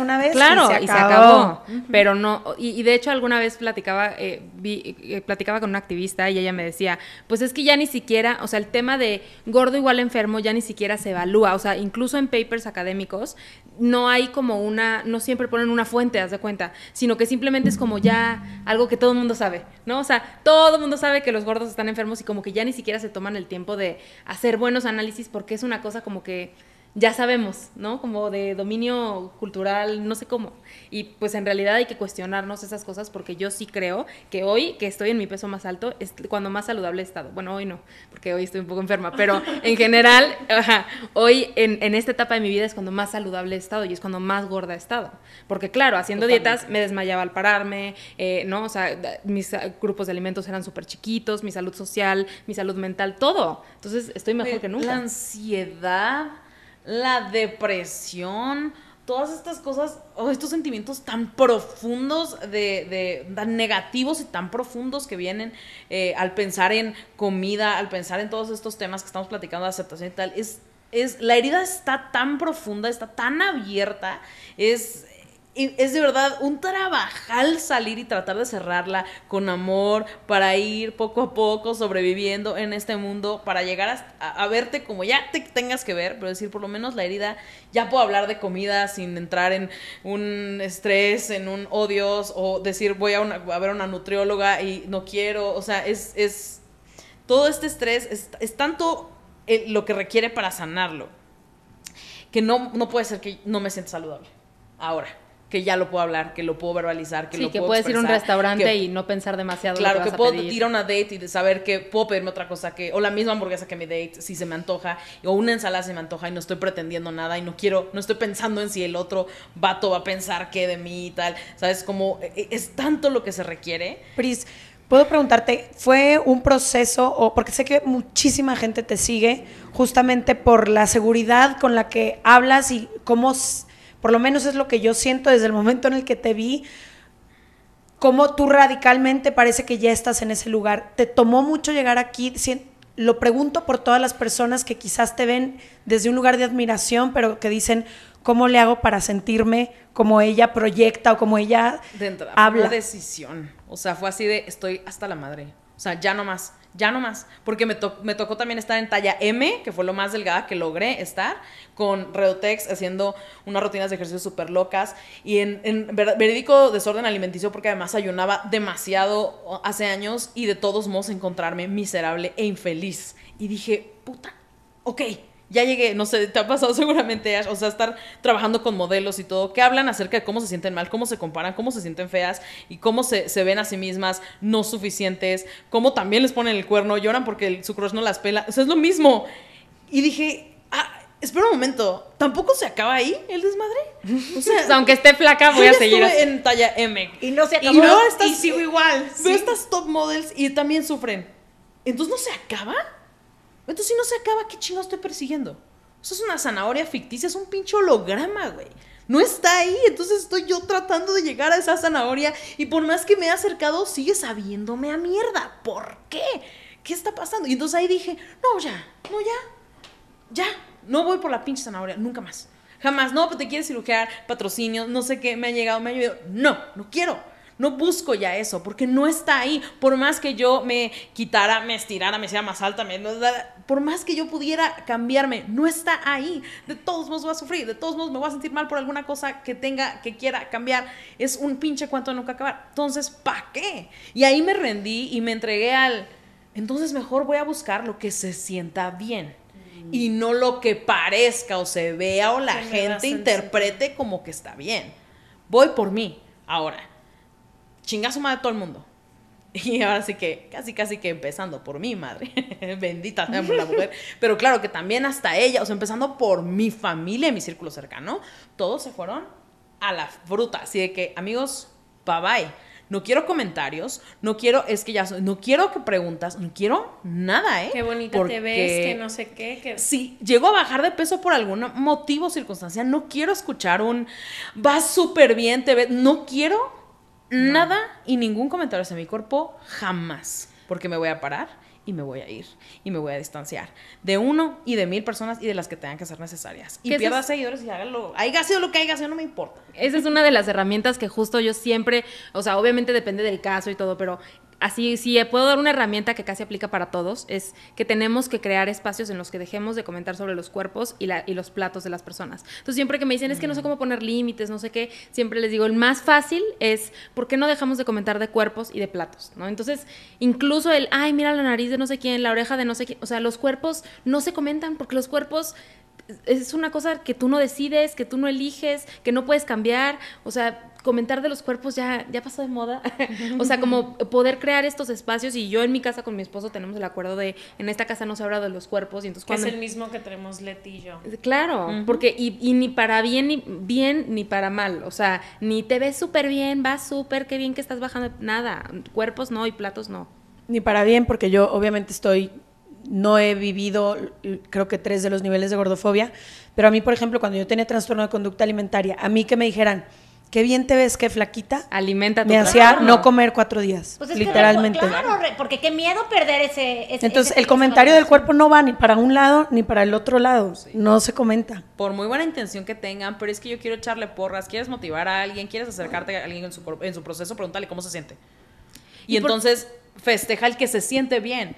una vez claro, y se acabó. Pero no, y, de hecho alguna vez platicaba, eh, eh, platicaba con una activista y ella me decía, pues es que ya ni siquiera, o sea, el tema de gordo igual enfermo ya ni siquiera se evalúa. O sea, incluso en papers académicos no hay como una, no siempre ponen una fuente, haz de cuenta, sino que simplemente es como ya algo que todo el mundo sabe, ¿no? O sea, todo el mundo sabe que los gordos están enfermos y como que ya ni siquiera se toman el tiempo de hacer buenos análisis porque es una cosa como como que ya sabemos, ¿no? Como de dominio cultural, no sé cómo. Y pues en realidad hay que cuestionarnos esas cosas porque yo sí creo que hoy que estoy en mi peso más alto es cuando más saludable he estado. Bueno, hoy no, porque hoy estoy un poco enferma, pero en general, hoy en, esta etapa de mi vida es cuando más saludable he estado y es cuando más gorda he estado. Porque claro, haciendo dietas me desmayaba al pararme, eh, ¿no? O sea, mis grupos de alimentos eran súper chiquitos, mi salud social, mi salud mental, todo. Entonces estoy mejor que nunca. La ansiedad la depresión, todas estas cosas, o estos sentimientos tan profundos, de, tan negativos y tan profundos que vienen eh, al pensar en comida, al pensar en todos estos temas que estamos platicando de aceptación y tal, es, es la herida está tan profunda, está tan abierta, es, es de verdad un trabajal salir y tratar de cerrarla con amor para ir poco a poco sobreviviendo en este mundo, para llegar a, verte como ya te tengas que ver, pero decir por lo menos la herida, ya puedo hablar de comida sin entrar en un estrés, en un odios, o decir voy a, ver a una nutrióloga y no quiero, o sea, es, es todo este estrés, es, tanto eh, lo que requiere para sanarlo, que no, no puede ser que no me sienta saludable. Ahora, que ya lo puedo hablar, que lo puedo verbalizar, que sí, lo que puedes ir a un restaurante y no pensar demasiado. Claro, lo que, que puedo ir a una date y de saber que puedo pedirme otra cosa que o la misma hamburguesa que mi date si se me antoja o una ensalada se me antoja y no estoy pretendiendo nada y no quiero, no estoy pensando en si el otro vato va a pensar qué de mí y tal. Sabes, como e, e, es tanto lo que se requiere. Pris, puedo preguntarte, ¿fue un proceso o porque sé que muchísima gente te sigue justamente por la seguridad con la que hablas y cómo por lo menos es lo que yo siento desde el momento en el que te vi, cómo tú radicalmente parece que ya estás en ese lugar. ¿Te tomó mucho llegar aquí? Lo pregunto por todas las personas que quizás te ven desde un lugar de admiración, pero que dicen, ¿cómo le hago para sentirme como ella proyecta o como ella Dentro, habla? decisión. O sea, fue así de, estoy hasta la madre. O sea, ya no más ya no más, porque me, me, tocó también estar en talla M, que fue lo más delgada que logré estar, con Redotex haciendo unas rutinas de ejercicio súper locas y en, verídico desorden alimenticio porque además ayunaba demasiado hace años y de todos modos encontrarme miserable e infeliz. Y dije, puta, ok, ya llegué, no sé, te ha pasado seguramente, o sea, estar trabajando con modelos y todo, que hablan acerca de cómo se sienten mal, cómo se comparan, cómo se sienten feas y cómo se, ven a sí mismas no suficientes, cómo también les ponen el cuerno, lloran porque el, su crush no las pela, o sea, es lo mismo. Y dije, ah, espera un momento, ¿tampoco se acaba ahí el desmadre? O sea, aunque esté flaca, voy a seguir. Estuve en talla M. Y no se acabó. Y, no, y sigo igual. Veo estas top models y también sufren. Entonces no se acaba. Entonces, si no se acaba, ¿qué chingados estoy persiguiendo? Eso es una zanahoria ficticia, es un pinche holograma, güey. No está ahí, entonces estoy yo tratando de llegar a esa zanahoria y por más que me he acercado, sigue sabiéndome a mierda. ¿Por qué? ¿Qué está pasando? Y entonces ahí dije, no, ya, no, ya, ya, no voy por la pinche zanahoria, nunca más. Jamás, no, pero pues, te quieres cirujear, patrocinio, no sé qué, me ha llegado, me ha ayudado. No, no quiero. No busco ya eso, porque no está ahí. Por más que yo me quitara, me estirara, me hiciera más alta, por más que yo pudiera cambiarme, no está ahí. De todos modos voy a sufrir, de todos modos me voy a sentir mal por alguna cosa que tenga, que quiera cambiar. Es un pinche cuanto nunca acabar. Entonces, ¿para qué? Y ahí me rendí y me entregué al... Entonces mejor voy a buscar lo que se sienta bien y mm. no lo que parezca o se vea o la gente interprete como que está bien. Voy por mí ahora. Chingazo madre de todo el mundo. Y ahora sí que, casi, casi que empezando por mi madre. Bendita sea la mujer. Pero claro que también hasta ella, o sea, empezando por mi familia mi círculo cercano, todos se fueron a la fruta. Así de que, amigos, bye bye. No quiero comentarios, no quiero, es que ya, no quiero que preguntas, no quiero nada, ¿eh? Qué bonita te ves, que no sé qué. Si llego a bajar de peso por algún motivo o circunstancia, no quiero escuchar un, vas súper bien, te ves, no quiero nada y ningún comentario hacia mi cuerpo jamás, porque me voy a parar y me voy a ir y me voy a distanciar de uno y de mil personas y de las que tengan que ser necesarias. Y pierda seguidores y hágalo. Haya sido lo que haya sido, no me importa. Esa es una de las herramientas que justo yo siempre, o sea, obviamente depende del caso y todo, pero así, si puedo dar una herramienta que casi aplica para todos, es que tenemos que crear espacios en los que dejemos de comentar sobre los cuerpos y, los platos de las personas. Entonces, siempre que me dicen, es que no sé mm. cómo poner límites, no sé qué, siempre les digo, el más fácil es, ¿por qué no dejamos de comentar de cuerpos y de platos? ¿no? Entonces, incluso el, ay, mira la nariz de no sé quién, la oreja de no sé quién, o sea, los cuerpos no se comentan porque los cuerpos es una cosa que tú no decides, que tú no eliges, que no puedes cambiar, o sea, comentar de los cuerpos ya, ya pasó de moda. o sea, como poder crear estos espacios y yo en mi casa con mi esposo tenemos el acuerdo de en esta casa no se habla de los cuerpos y entonces Es el mismo que tenemos Leti y yo. Claro, porque y, ni para bien ni, bien ni para mal, o sea, ni te ves súper bien, vas súper, qué bien que estás bajando, nada, cuerpos no y platos no. Ni para bien porque yo obviamente estoy no he vivido, creo que tres de los niveles de gordofobia, pero a mí, por ejemplo, cuando yo tenía trastorno de conducta alimentaria, a mí que me dijeran, qué bien te ves, qué flaquita. Alimenta Me hacía no comer cuatro días, pues literalmente. claro, porque qué miedo perder ese... Entonces, el comentario del cuerpo no va ni para un lado ni para el otro lado, no se comenta. Por muy buena intención que tengan, pero es que yo quiero echarle porras, quieres motivar a alguien, quieres acercarte a alguien en su, proceso, pregúntale cómo se siente. Y, entonces festeja el que se siente bien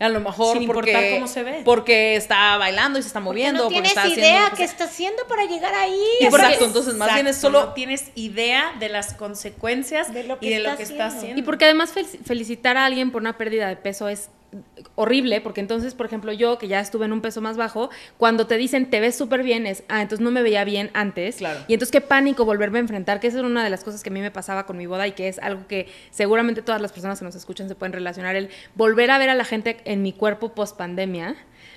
a lo mejor Sin porque, importar cómo se ve. porque está bailando y se está moviendo. Porque no tienes idea qué está haciendo para llegar ahí. Exacto, entonces más bien solo tienes idea de las consecuencias de y de lo que está haciendo. Y porque además felicitar a alguien por una pérdida de peso es horrible, porque entonces, por ejemplo, yo que ya estuve en un peso más bajo, cuando te dicen te ves súper bien, es, ah, entonces no me veía bien antes. Claro. Y entonces qué pánico volverme a enfrentar, que esa era una de las cosas que a mí me pasaba con mi boda y que es algo que seguramente todas las personas que nos escuchan se pueden relacionar, el volver a ver a la gente en mi cuerpo post pandemia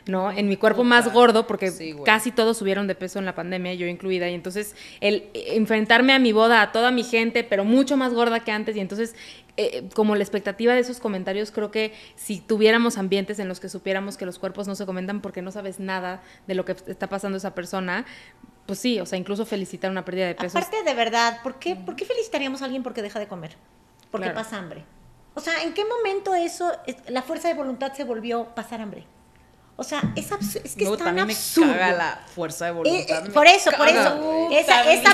¿no? En mi cuerpo más gordo, porque casi todos subieron de peso en la pandemia, yo incluida, y entonces el eh, enfrentarme a mi boda, a toda mi gente, pero mucho más gorda que antes, y entonces eh, eh, como la expectativa de esos comentarios, creo que si tuviéramos ambientes en los que supiéramos que los cuerpos no se comentan porque no sabes nada de lo que está pasando esa persona, pues sí, o sea, incluso felicitar una pérdida de peso. Aparte de verdad, mm. ¿por qué, felicitaríamos a alguien porque deja de comer? Porque pasa hambre. O sea, ¿en qué momento eso, la fuerza de voluntad se volvió pasar hambre? O sea, es, que es tan absurdo. Me caga la fuerza de eh, voluntad. Eh, por eso, por eso. Esa,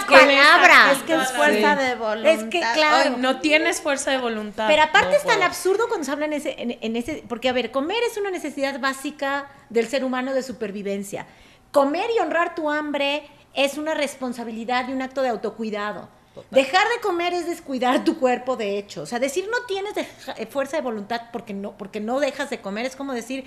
palabra. es, que es fuerza de voluntad. Es que, claro. no tienes fuerza de voluntad. Pero aparte es tan absurdo cuando se habla en ese, Porque, a ver, comer es una necesidad básica del ser humano de supervivencia. Comer y honrar tu hambre es una responsabilidad y un acto de autocuidado. Dejar de comer es descuidar tu cuerpo, de hecho. O sea, decir no tienes eh, fuerza de voluntad porque no, porque no dejas de comer es como decir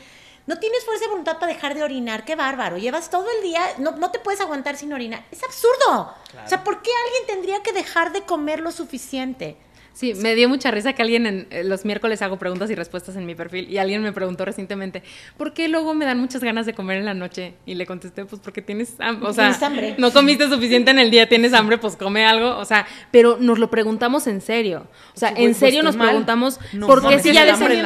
no tienes fuerza de voluntad para dejar de orinar, qué bárbaro. Llevas todo el día, no, no te puedes aguantar sin orinar. Es absurdo. O sea, ¿por qué alguien tendría que dejar de comer lo suficiente? Sí, me dio mucha risa que alguien en eh, los miércoles hago preguntas y respuestas en mi perfil y alguien me preguntó recientemente, ¿por qué luego me dan muchas ganas de comer en la noche? Y le contesté, pues porque tienes hambre, o sea, no comiste suficiente en el día, tienes hambre, pues come algo, o sea, pero nos lo preguntamos en serio. O sea, en pues, serio nos preguntamos, ¿por qué si ya desayuné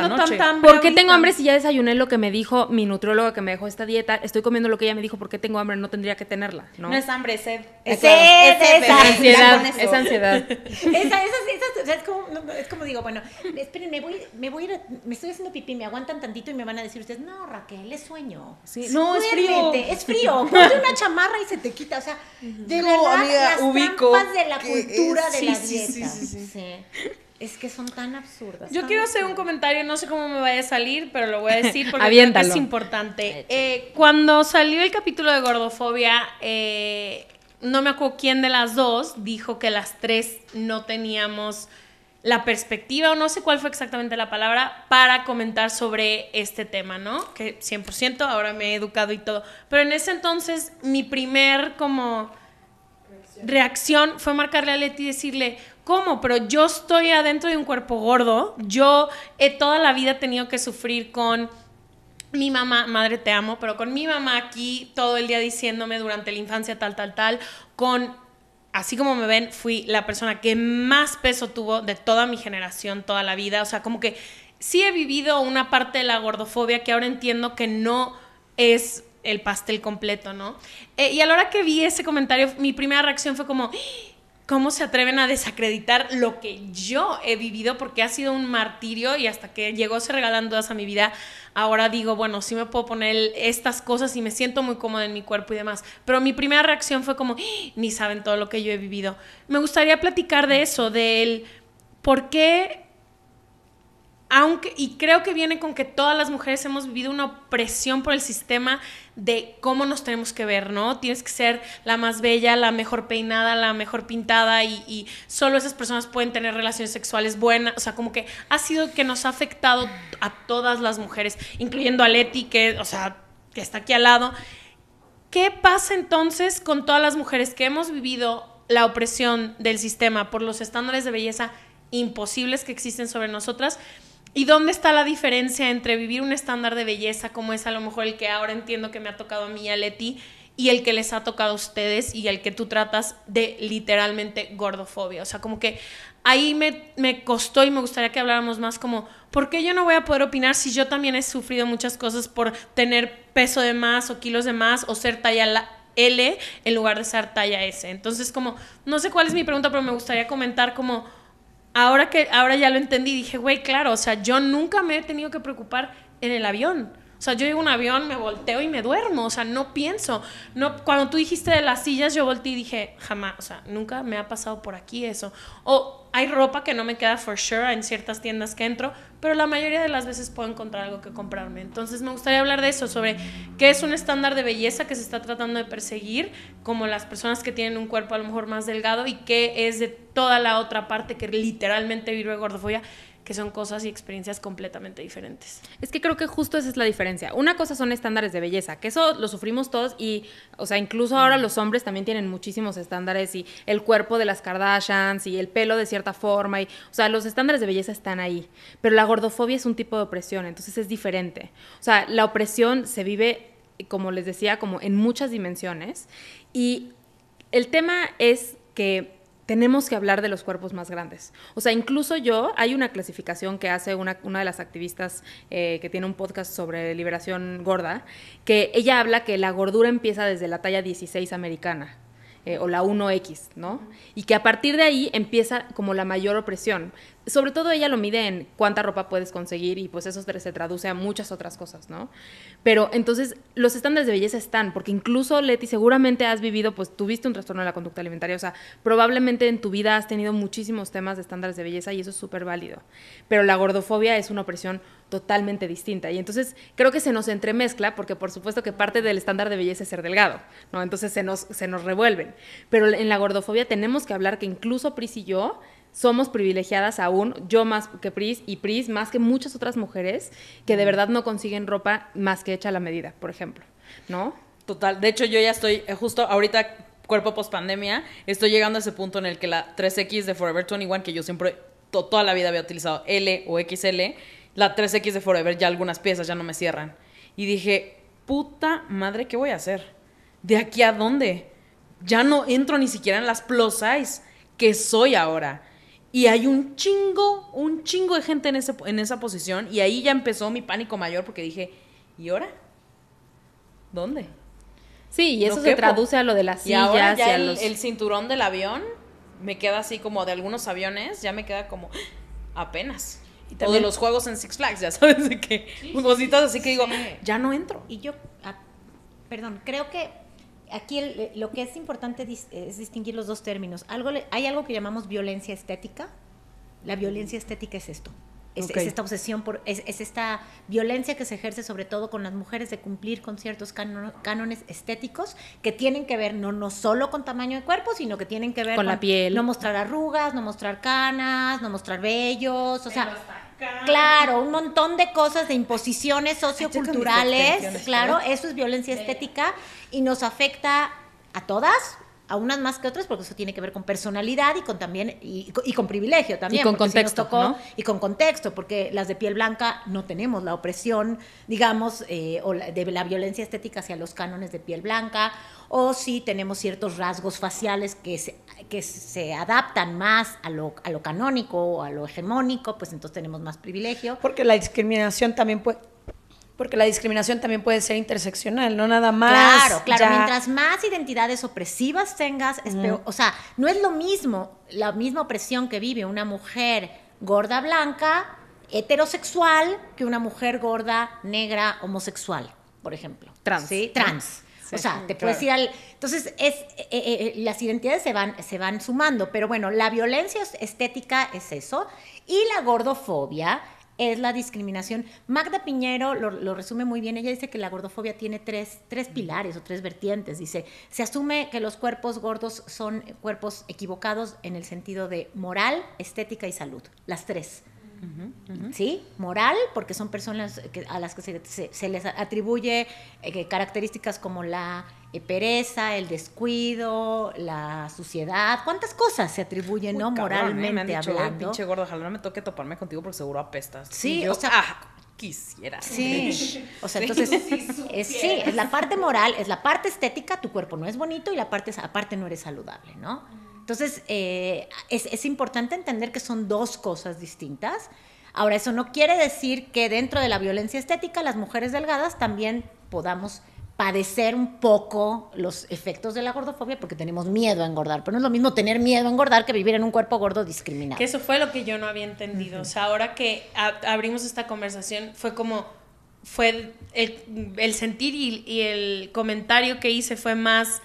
¿Por qué tengo hambre si ya desayuné lo que me dijo mi nutrióloga que me dejó esta dieta? Estoy comiendo lo que ella me dijo, ¿por qué tengo hambre? No tendría que tenerla, ¿no? es hambre, es sed. Es, es, ansiedad, es ansiedad. Esa, esa, esa, es como, digo, bueno, esperen, me voy, me voy a ir, me estoy haciendo pipí, me aguantan tantito y me van a decir ustedes, no, Raquel, es sueño. no, es frío. Es frío, ponte una chamarra y se te quita, o sea, de verdad, las ubico de la cultura de la dieta. Sí, sí, es que son tan absurdas. Yo quiero hacer un comentario, no sé cómo me vaya a salir, pero lo voy a decir porque creo es importante. Eh, cuando salió el capítulo de gordofobia, eh, no me acuerdo quién de las dos dijo que las tres no teníamos la perspectiva, o no sé cuál fue exactamente la palabra, para comentar sobre este tema, ¿no? Que 100% ahora me he educado y todo. Pero en ese entonces, mi primer como reacción, fue marcarle a Leti y decirle, ¿cómo? Pero yo estoy adentro de un cuerpo gordo, yo he toda la vida tenido que sufrir con mi mamá, madre te amo, pero con mi mamá aquí todo el día diciéndome durante la infancia tal, tal, tal, con así como me ven, fui la persona que más peso tuvo de toda mi generación, toda la vida. O sea, como que sí he vivido una parte de la gordofobia que ahora entiendo que no es el pastel completo, ¿no? Eh, y a la hora que vi ese comentario, mi primera reacción fue como, ¿Cómo se atreven a desacreditar lo que yo he vivido? Porque ha sido un martirio y hasta que llegó regalan regalando a mi vida, ahora digo, bueno, sí me puedo poner estas cosas y me siento muy cómoda en mi cuerpo y demás. Pero mi primera reacción fue como, ah, ni saben todo lo que yo he vivido. Me gustaría platicar de mm. eso, del por qué aunque, y creo que viene con que todas las mujeres hemos vivido una opresión por el sistema de cómo nos tenemos que ver, ¿no? Tienes que ser la más bella, la mejor peinada, la mejor pintada y, solo esas personas pueden tener relaciones sexuales buenas, o sea, como que ha sido que nos ha afectado a todas las mujeres, incluyendo a Leti, o sea, que está aquí al lado. ¿Qué pasa entonces con todas las mujeres que hemos vivido la opresión del sistema por los estándares de belleza imposibles que existen sobre nosotras? ¿Y dónde está la diferencia entre vivir un estándar de belleza como es a lo mejor el que ahora entiendo que me ha tocado a mí y a Leti y el que les ha tocado a ustedes y el que tú tratas de literalmente gordofobia? O sea, como que ahí me, costó y me gustaría que habláramos más como, ¿por qué yo no voy a poder opinar si yo también he sufrido muchas cosas por tener peso de más o kilos de más o ser talla L en lugar de ser talla S? Entonces, como, no sé cuál es mi pregunta, pero me gustaría comentar como ahora que ahora ya lo entendí, dije, güey, claro, o sea, yo nunca me he tenido que preocupar en el avión. O sea, yo llego a un avión, me volteo y me duermo. O sea, no pienso. No, cuando tú dijiste de las sillas, yo volteé y dije, jamás, o sea, nunca me ha pasado por aquí eso. O hay ropa que no me queda for sure en ciertas tiendas que entro, pero la mayoría de las veces puedo encontrar algo que comprarme. Entonces me gustaría hablar de eso, sobre qué es un estándar de belleza que se está tratando de perseguir, como las personas que tienen un cuerpo a lo mejor más delgado y qué es de toda la otra parte que literalmente vive gordofobia que son cosas y experiencias completamente diferentes. Es que creo que justo esa es la diferencia. Una cosa son estándares de belleza, que eso lo sufrimos todos y, o sea, incluso ahora mm. los hombres también tienen muchísimos estándares y el cuerpo de las Kardashians y el pelo de cierta forma y, o sea, los estándares de belleza están ahí, pero la gordofobia es un tipo de opresión, entonces es diferente. O sea, la opresión se vive, como les decía, como en muchas dimensiones y el tema es que tenemos que hablar de los cuerpos más grandes. O sea, incluso yo, hay una clasificación que hace una, de las activistas eh, que tiene un podcast sobre liberación gorda, que ella habla que la gordura empieza desde la talla 16 americana. Eh, o la 1X, ¿no? Y que a partir de ahí empieza como la mayor opresión sobre todo ella lo mide en cuánta ropa puedes conseguir y pues eso se traduce a muchas otras cosas, ¿no? Pero entonces los estándares de belleza están, porque incluso Leti seguramente has vivido, pues tuviste un trastorno de la conducta alimentaria, o sea, probablemente en tu vida has tenido muchísimos temas de estándares de belleza y eso es súper válido, pero la gordofobia es una opresión totalmente distinta y entonces creo que se nos entremezcla porque por supuesto que parte del estándar de belleza es ser delgado, ¿no? Entonces se nos, se nos revuelven, pero en la gordofobia tenemos que hablar que incluso Pris y yo somos privilegiadas aún, yo más que Pris y Pris más que muchas otras mujeres que de verdad no consiguen ropa más que hecha a la medida, por ejemplo, ¿no? Total, de hecho yo ya estoy eh, justo ahorita cuerpo post pandemia, estoy llegando a ese punto en el que la 3X de Forever 21 que yo siempre toda la vida había utilizado L o XL, la 3X de Forever ya algunas piezas ya no me cierran y dije, "Puta madre, ¿qué voy a hacer? ¿De aquí a dónde? Ya no entro ni siquiera en las plus size que soy ahora." Y hay un chingo, un chingo de gente en, ese, en esa posición. Y ahí ya empezó mi pánico mayor porque dije, ¿y ahora? ¿Dónde? Sí, y eso se traduce a lo de las sillas. Y ahora ya el, cinturón del avión me queda así como de algunos aviones, ya me queda como apenas. o de los juegos en Six Flags, ya sabes, de que cositas así que digo, ya no entro. Y yo, ah, perdón, creo que aquí eh, lo que es importante eh, es distinguir los dos términos. Algo, hay algo que llamamos violencia estética. La violencia estética es esto. Es, esta obsesión por, es, esta violencia que se ejerce sobre todo con las mujeres de cumplir con ciertos cánones estéticos que tienen que ver no, no solo con tamaño de cuerpo, sino que tienen que ver con, la piel. No mostrar arrugas, no mostrar canas, no mostrar vellos, o sea, Claro, un montón de cosas, de imposiciones socioculturales. Claro, ¿eh? eso es violencia estética y nos afecta a todas, a unas más que otras, porque eso tiene que ver con personalidad y con también y, con privilegio también. Y con contexto. Y con contexto, porque las de piel blanca no tenemos la opresión, digamos, eh, de la violencia estética hacia los cánones de piel blanca, o si tenemos ciertos rasgos faciales que se, que se adaptan más a lo, canónico o a lo hegemónico, pues entonces tenemos más privilegio. Porque la discriminación también puede, porque la discriminación también puede ser interseccional, no nada más. Claro, claro. Mientras más identidades opresivas tengas, o sea, no es lo mismo la misma opresión que vive una mujer gorda blanca, heterosexual, que una mujer gorda negra homosexual, por ejemplo. Trans. ¿Sí? Trans o sea, te puedes ir Entonces, es, eh, eh, eh, las identidades se van, se van sumando, pero bueno, la violencia estética es eso, y la gordofobia es la discriminación. Magda Piñero lo, lo, resume muy bien. Ella dice que la gordofobia tiene tres, tres, mm. pilares o tres vertientes. Dice, se asume que los cuerpos gordos son cuerpos equivocados en el sentido de moral, estética y salud. Las tres. ¿sí? Moral, porque son personas a las que se, les atribuye eh, características como la eh, pereza, el descuido, la suciedad, cuántas cosas se atribuyen, ¿no? Moralmente me han dicho, hablando. pinche gordo, ojalá no me toque toparme contigo porque seguro apestas. Sí, o sea, ah, quisiera. Sí. O sea, entonces, es, sí, es la parte moral, es la parte estética, tu cuerpo no es bonito y la parte aparte no eres saludable, ¿no? Entonces, eh, es, importante entender que son dos cosas distintas. Ahora, eso no quiere decir que dentro de la violencia estética las mujeres delgadas también podamos padecer un poco los efectos de la gordofobia porque tenemos miedo a engordar. Pero no es lo mismo tener miedo a engordar que vivir en un cuerpo gordo discriminado. eso fue lo que yo no había entendido. O sea, ahora que abrimos esta conversación, fue como, fue el, sentir y, el comentario que hice fue más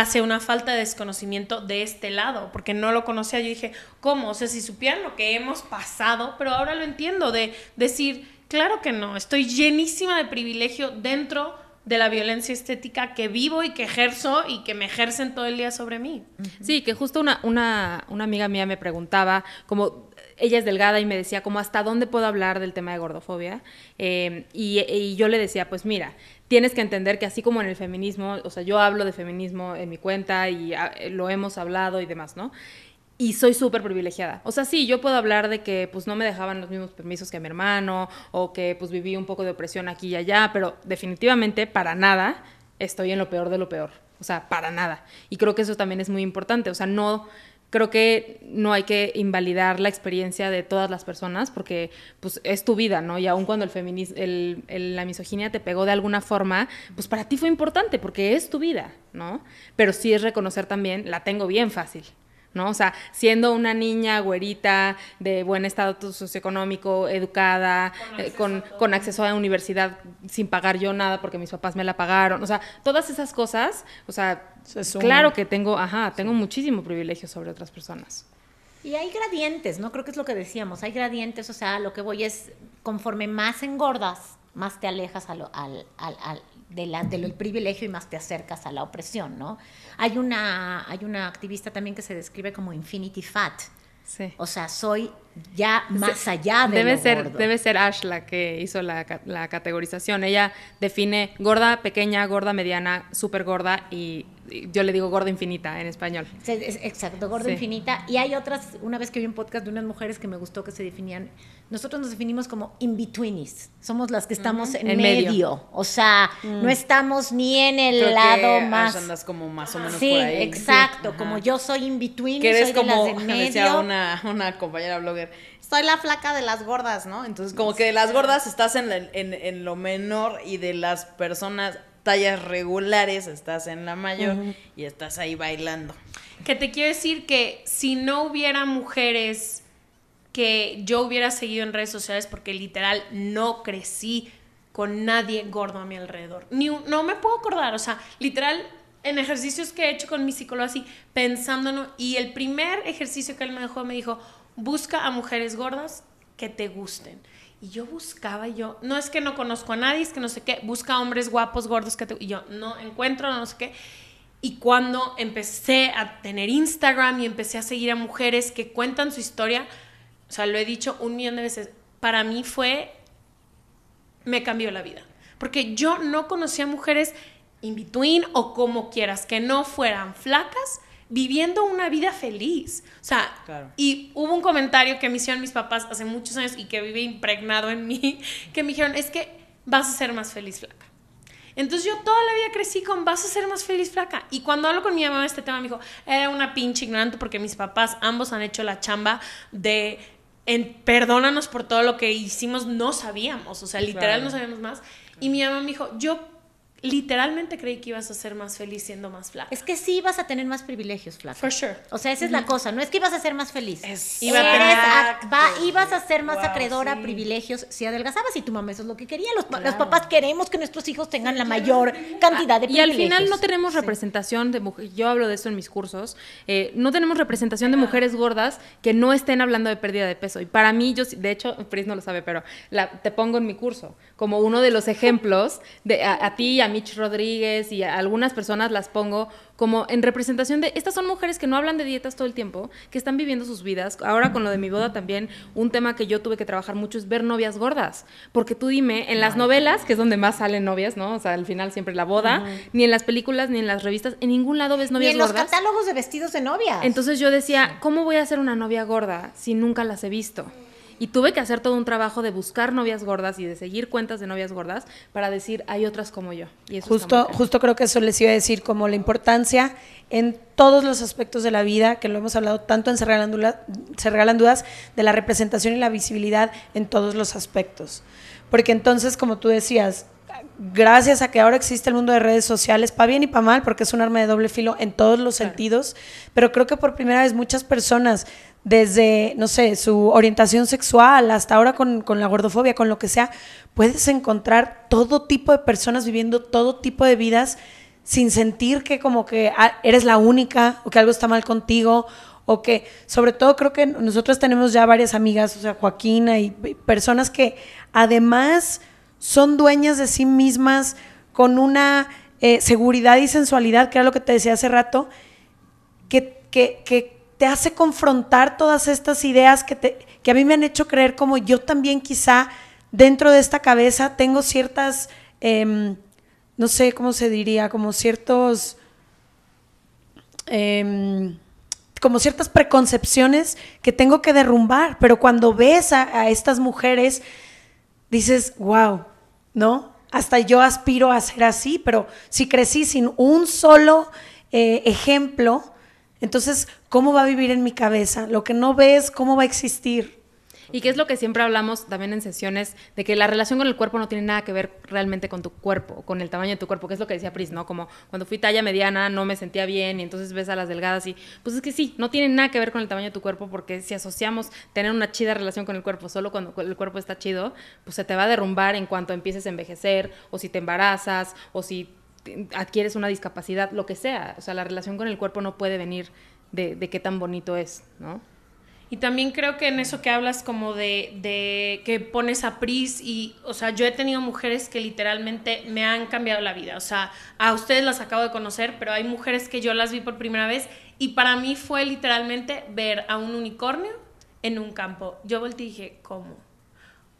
Hace una falta de desconocimiento de este lado, porque no lo conocía. Yo dije, ¿cómo? O sea, si supieran lo que hemos pasado, pero ahora lo entiendo, de decir, claro que no, estoy llenísima de privilegio dentro de la violencia estética que vivo y que ejerzo y que me ejercen todo el día sobre mí. Sí, que justo una, una, amiga mía me preguntaba, como ella es delgada y me decía como hasta dónde puedo hablar del tema de gordofobia. Eh, y, yo le decía, pues mira, tienes que entender que así como en el feminismo, o sea, yo hablo de feminismo en mi cuenta y ah, eh, lo hemos hablado y demás, ¿no? Y soy súper privilegiada. O sea, sí, yo puedo hablar de que pues no me dejaban los mismos permisos que a mi hermano o que pues viví un poco de opresión aquí y allá, pero definitivamente para nada estoy en lo peor de lo peor. O sea, para nada. Y creo que eso también es muy importante. O sea, no creo que no hay que invalidar la experiencia de todas las personas porque pues, es tu vida, ¿no? Y aun cuando el, la misoginia te pegó de alguna forma, pues para ti fue importante porque es tu vida, ¿no? Pero sí es reconocer también, la tengo bien fácil, ¿no? O sea, siendo una niña güerita, de buen estado socioeconómico, educada, con eh, acceso, a, la universidad sin pagar yo nada porque mis papás me la pagaron, o sea, todas esas cosas, o sea, claro que tengo, ajá, tengo muchísimo privilegio sobre otras personas. Y hay gradientes, ¿no? Creo que es lo que decíamos, hay gradientes, o sea, lo que voy es, conforme más engordas, más te alejas al de del privilegio y más te acercas a la opresión, ¿no? Hay una, hay una activista también que se describe como infinity fat. O sea, soy ya más allá de debe ser Debe ser Ash la que hizo la, categorización. Ella define gorda pequeña, gorda mediana, súper gorda y, yo le digo gorda infinita en español. exacto, gorda infinita. Y hay otras, una vez que vi un podcast de unas mujeres que me gustó que se definían, nosotros nos definimos como in-betweenies, somos las que estamos en, medio. o sea, mm. no estamos ni en el lado más... andas como más o menos sí, Exacto, como yo soy in-between, que de como, una, una compañera blogger soy la flaca de las gordas, ¿no? Entonces, como que de las gordas estás en, lo menor y de las personas tallas regulares estás en la mayor y estás ahí bailando. Que te quiero decir que si no hubiera mujeres que yo hubiera seguido en redes sociales, porque literal no crecí con nadie gordo a mi alrededor. Ni no me puedo acordar, o sea, literal en ejercicios que he hecho con mi psicólogo así, pensándolo, y el primer ejercicio que él me dejó me dijo, busca a mujeres gordas que te gusten. Y yo buscaba, yo, no es que no conozco a nadie, es que no sé qué, busca hombres guapos, gordos que te... Y yo, no encuentro, no sé qué. Y cuando empecé a tener Instagram y empecé a seguir a mujeres que cuentan su historia, o sea, lo he dicho un millón de veces, para mí fue, me cambió la vida. Porque yo no conocía mujeres in between o como quieras, que no fueran flacas, viviendo una vida feliz. O sea, y hubo un comentario que me hicieron mis papás hace muchos años y que vive impregnado en mí, que me dijeron, es que vas a ser más feliz, flaca. Entonces yo toda la vida crecí con vas a ser más feliz, flaca. Y cuando hablo con mi mamá de este tema, me dijo, era una pinche ignorante porque mis papás ambos han hecho la chamba de perdónanos por todo lo que hicimos, no sabíamos, o sea, literal no sabíamos más. Y mi mamá me dijo, yo literalmente creí que ibas a ser más feliz siendo más flaca. Es que sí vas a tener más privilegios, flaca. For sure. O sea, esa es la cosa. No es que ibas a ser más feliz. a ibas a ser más acreedora, privilegios, si adelgazabas y tu mamá eso es lo que quería. Los, los papás queremos que nuestros hijos tengan la mayor cantidad de y privilegios. Y al final eh, no tenemos representación de mujeres. Yo hablo de eso en mis cursos. no tenemos representación de mujeres gordas que no estén hablando de pérdida de peso. Y para mí, yo, de hecho, Fris no lo sabe, pero te pongo en mi curso como uno de los ejemplos de a, ti y a Mitch Rodríguez y algunas personas las pongo como en representación de, estas son mujeres que no hablan de dietas todo el tiempo, que están viviendo sus vidas. Ahora con lo de mi boda también, un tema que yo tuve que trabajar mucho es ver novias gordas, porque tú dime, en las novelas, que es donde más salen novias, ¿no? O sea, al final siempre la boda, ni en las películas, ni en las revistas, en ningún lado ves novias gordas. en los catálogos de vestidos de novias. Entonces yo decía, ¿cómo voy a ser una novia gorda si nunca las he visto? Y tuve que hacer todo un trabajo de buscar novias gordas y de seguir cuentas de novias gordas para decir, hay otras como yo. Y justo, justo creo que eso les iba a decir, como la importancia en todos los aspectos de la vida, que lo hemos hablado tanto en Se Regalan, Dudas, de la representación y la visibilidad en todos los aspectos. Porque entonces, como tú decías, gracias a que ahora existe el mundo de redes sociales, para bien y para mal, porque es un arma de doble filo en todos los sentidos, pero creo que por primera vez muchas personas desde, no sé, su orientación sexual, hasta ahora con, la gordofobia, con lo que sea, puedes encontrar todo tipo de personas viviendo todo tipo de vidas sin sentir que como que ah, eres la única o que algo está mal contigo o que sobre todo creo que nosotros tenemos ya varias amigas, o sea, Joaquina y personas que además son dueñas de sí mismas con una eh, seguridad y sensualidad, que era lo que te decía hace rato, que, que te hace confrontar todas estas ideas que, a mí me han hecho creer como yo también quizá dentro de esta cabeza tengo ciertas, em, no sé cómo se diría, como ciertos, em, como ciertas preconcepciones que tengo que derrumbar, pero cuando ves a, estas mujeres, dices, wow, ¿no? Hasta yo aspiro a ser así, pero si crecí sin un solo eh, ejemplo, entonces ¿Cómo va a vivir en mi cabeza? Lo que no ves, ¿cómo va a existir? Y que es lo que siempre hablamos también en sesiones, de que la relación con el cuerpo no tiene nada que ver realmente con tu cuerpo, con el tamaño de tu cuerpo, que es lo que decía Pris, ¿no? Como cuando fui talla mediana no me sentía bien y entonces ves a las delgadas y pues es que sí, no tiene nada que ver con el tamaño de tu cuerpo porque si asociamos tener una chida relación con el cuerpo solo cuando el cuerpo está chido, pues se te va a derrumbar en cuanto empieces a envejecer o si te embarazas o si adquieres una discapacidad, lo que sea. O sea, la relación con el cuerpo no puede venir de, qué tan bonito es, ¿no? Y también creo que en eso que hablas como de, de, que pones a Pris y, o sea, yo he tenido mujeres que literalmente me han cambiado la vida. O sea, a ustedes las acabo de conocer, pero hay mujeres que yo las vi por primera vez y para mí fue literalmente ver a un unicornio en un campo. Yo volteé y dije, ¿cómo?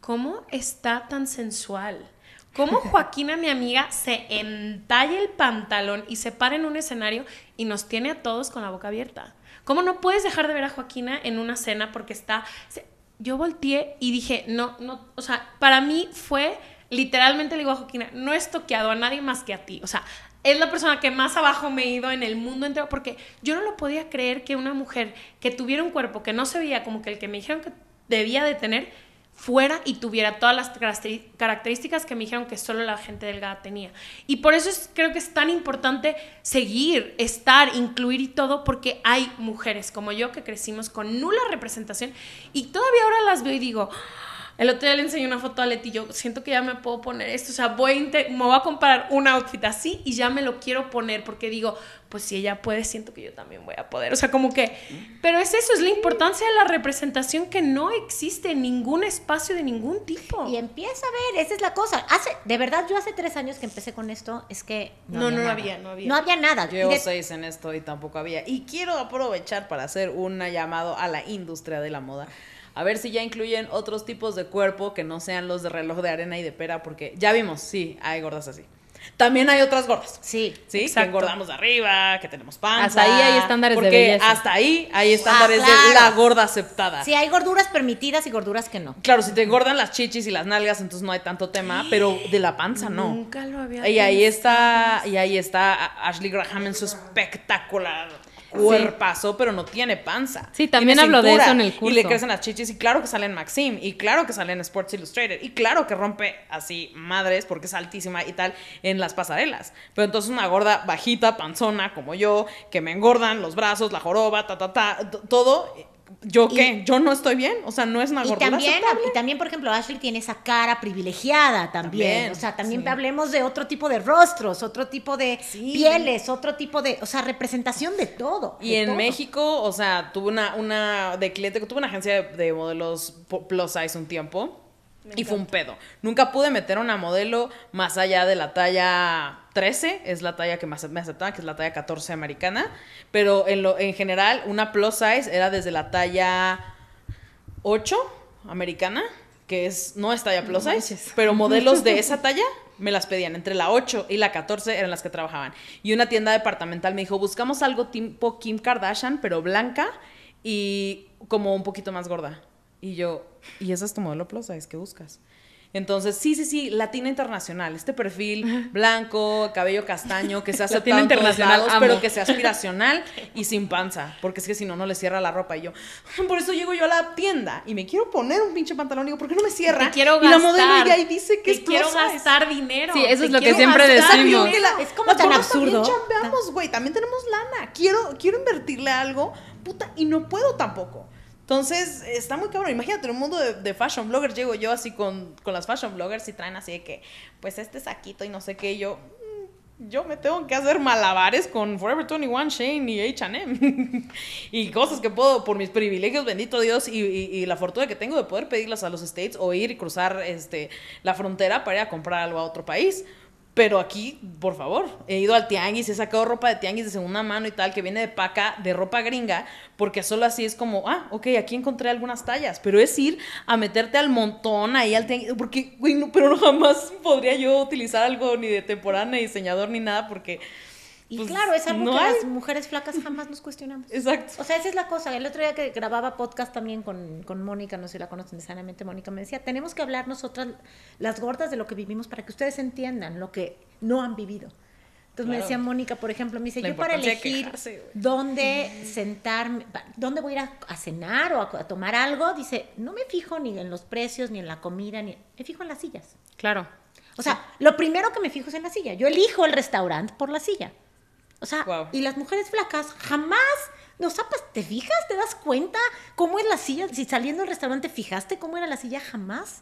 ¿Cómo está tan sensual? cómo Joaquina, mi amiga, se entalla el pantalón y se para en un escenario y nos tiene a todos con la boca abierta. ¿Cómo no puedes dejar de ver a Joaquina en una cena porque está... Yo volteé y dije, no, no, o sea, para mí fue, literalmente le digo a Joaquina, no he toqueado a nadie más que a ti. O sea, es la persona que más abajo me he ido en el mundo entero, porque yo no lo podía creer que una mujer que tuviera un cuerpo que no se veía como que el que me dijeron que debía de tener, fuera y tuviera todas las características que me dijeron que solo la gente delgada tenía. Y por eso creo que es tan importante seguir, estar, incluir y todo, porque hay mujeres como yo que crecimos con nula representación y todavía ahora las veo y digo, el otro día le enseñé una foto a Leti y yo siento que ya me puedo poner esto. O sea, voy a me voy a comprar un outfit así y ya me lo quiero poner porque digo, pues si ella puede, siento que yo también voy a poder. O sea, como que... Pero es eso, es la importancia de la representación que no existe en ningún espacio de ningún tipo. Y empieza a ver, esa es la cosa. Hace, de verdad, yo hace tres años que empecé con esto, es que... No, no, había no, había, no había. nada. Yo llevo seis en esto y tampoco había. Y quiero aprovechar para hacer un llamado a la industria de la moda a ver si ya incluyen otros tipos de cuerpo que no sean los de reloj de arena y de pera, porque ya vimos, sí, hay gordas así. También hay otras gordas. Sí. Sí, exacto. que engordamos de arriba, que tenemos panza. Hasta ahí hay estándares porque de belleza. Hasta ahí hay ah, estándares de la gorda aceptada. Sí, hay gorduras permitidas y gorduras que no. Claro, si te engordan las chichis y las nalgas, entonces no hay tanto tema, pero de la panza no. Nunca lo había Y ahí está, y ahí está Ashley Graham en su espectacular cuerpo pasó pero no tiene panza. Sí, también hablo de eso en el curso. Y le crecen las chichis y claro que sale en Maxim y claro que sale en Sports Illustrated y claro que rompe así madres porque es altísima y tal en las pasarelas. Pero entonces una gorda bajita, panzona como yo, que me engordan los brazos, la joroba, ta, ta, ta, todo ¿Yo qué? ¿Yo no estoy bien? O sea, no es una y también, Y también, por ejemplo, Ashley tiene esa cara privilegiada también. o sea, también hablemos de otro tipo de rostros, otro tipo de pieles, otro tipo de, o sea, representación de todo. Y en México, o sea, tuve una, una de cliente, tuve una agencia de, modelos plus size un tiempo y fue un pedo. Nunca pude meter una modelo más allá de la talla 13 es la talla que más me aceptaban, que es la talla 14 americana. Pero en, lo, en general, una plus size era desde la talla 8 americana, que es, no es talla plus size, pero modelos de esa talla me las pedían. Entre la 8 y la 14 eran las que trabajaban. Y una tienda departamental me dijo, buscamos algo tipo Kim Kardashian, pero blanca y como un poquito más gorda. Y yo, ¿y esa es tu modelo plus size? que buscas? Entonces, sí, sí, sí, latina internacional, este perfil blanco, cabello castaño, que se hace latina internacional, pero que sea aspiracional y sin panza, porque es que si no, no le cierra la ropa. Y yo, ah, por eso llego yo a la tienda y me quiero poner un pinche pantalón, y digo, ¿por qué no me cierra? quiero Y la modelo ahí dice que es quiero gastar dinero. Sí, eso es lo que siempre decimos. es como tan absurdo. También güey, también tenemos lana. Quiero, quiero invertirle algo, puta, y no puedo tampoco. Entonces, está muy cabrón. Imagínate, en un mundo de, fashion bloggers llego yo así con, las fashion bloggers y traen así de que, pues este saquito y no sé qué, yo, mm, yo me tengo que hacer malabares con Forever 21, Shane y HM. y cosas que puedo, por mis privilegios, bendito Dios, y, la fortuna que tengo de poder pedirlas a los States o ir y cruzar este, la frontera para ir a comprar algo a otro país. Pero aquí, por favor, he ido al tianguis, he sacado ropa de tianguis de segunda mano y tal, que viene de paca, de ropa gringa, porque solo así es como, ah, ok, aquí encontré algunas tallas. Pero es ir a meterte al montón ahí al tianguis, porque, güey, no, pero jamás podría yo utilizar algo ni de temporada, ni diseñador, ni nada, porque y pues, claro, es algo que las mujeres flacas jamás nos cuestionamos. Exacto. O sea, esa es la cosa. El otro día que grababa podcast también con, Mónica, no sé si la conocen necesariamente, Mónica me decía, tenemos que hablar nosotras, las gordas, de lo que vivimos para que ustedes entiendan lo que no han vivido. Entonces me decía Mónica, por ejemplo, me dice, yo para elegir dónde sentarme, dónde voy a ir a, cenar o a, tomar algo, dice, no me fijo ni en los precios, ni en la comida, ni me fijo en las sillas. Claro. O sea, lo primero que me fijo es en la silla. Yo elijo el restaurante por la silla. O sea, y las mujeres flacas jamás no sapas, pues, ¿te fijas? ¿Te das cuenta cómo es la silla? Si saliendo del restaurante, ¿fijaste cómo era la silla? Jamás.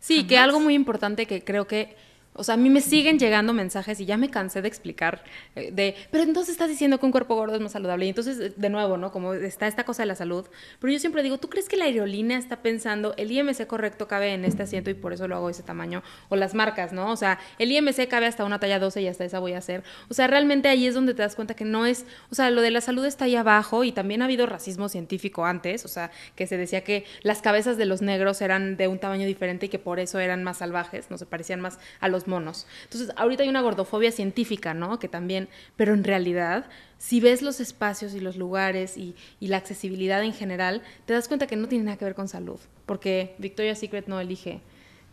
Sí, que algo muy importante que creo que o sea, a mí me siguen llegando mensajes y ya me cansé de explicar eh, de, pero entonces estás diciendo que un cuerpo gordo es más saludable. Y entonces, eh, de nuevo, ¿no? Como está esta cosa de la salud. Pero yo siempre digo, ¿tú crees que la aerolínea está pensando el IMC correcto cabe en este asiento y por eso lo hago ese tamaño? O las marcas, ¿no? O sea, el IMC cabe hasta una talla 12 y hasta esa voy a hacer. O sea, realmente ahí es donde te das cuenta que no es, o sea, lo de la salud está ahí abajo y también ha habido racismo científico antes, o sea, que se decía que las cabezas de los negros eran de un tamaño diferente y que por eso eran más salvajes, no se parecían más a los monos. Entonces, ahorita hay una gordofobia científica, ¿no? Que también, pero en realidad, si ves los espacios y los lugares y, la accesibilidad en general, te das cuenta que no tiene nada que ver con salud, porque Victoria's Secret no elige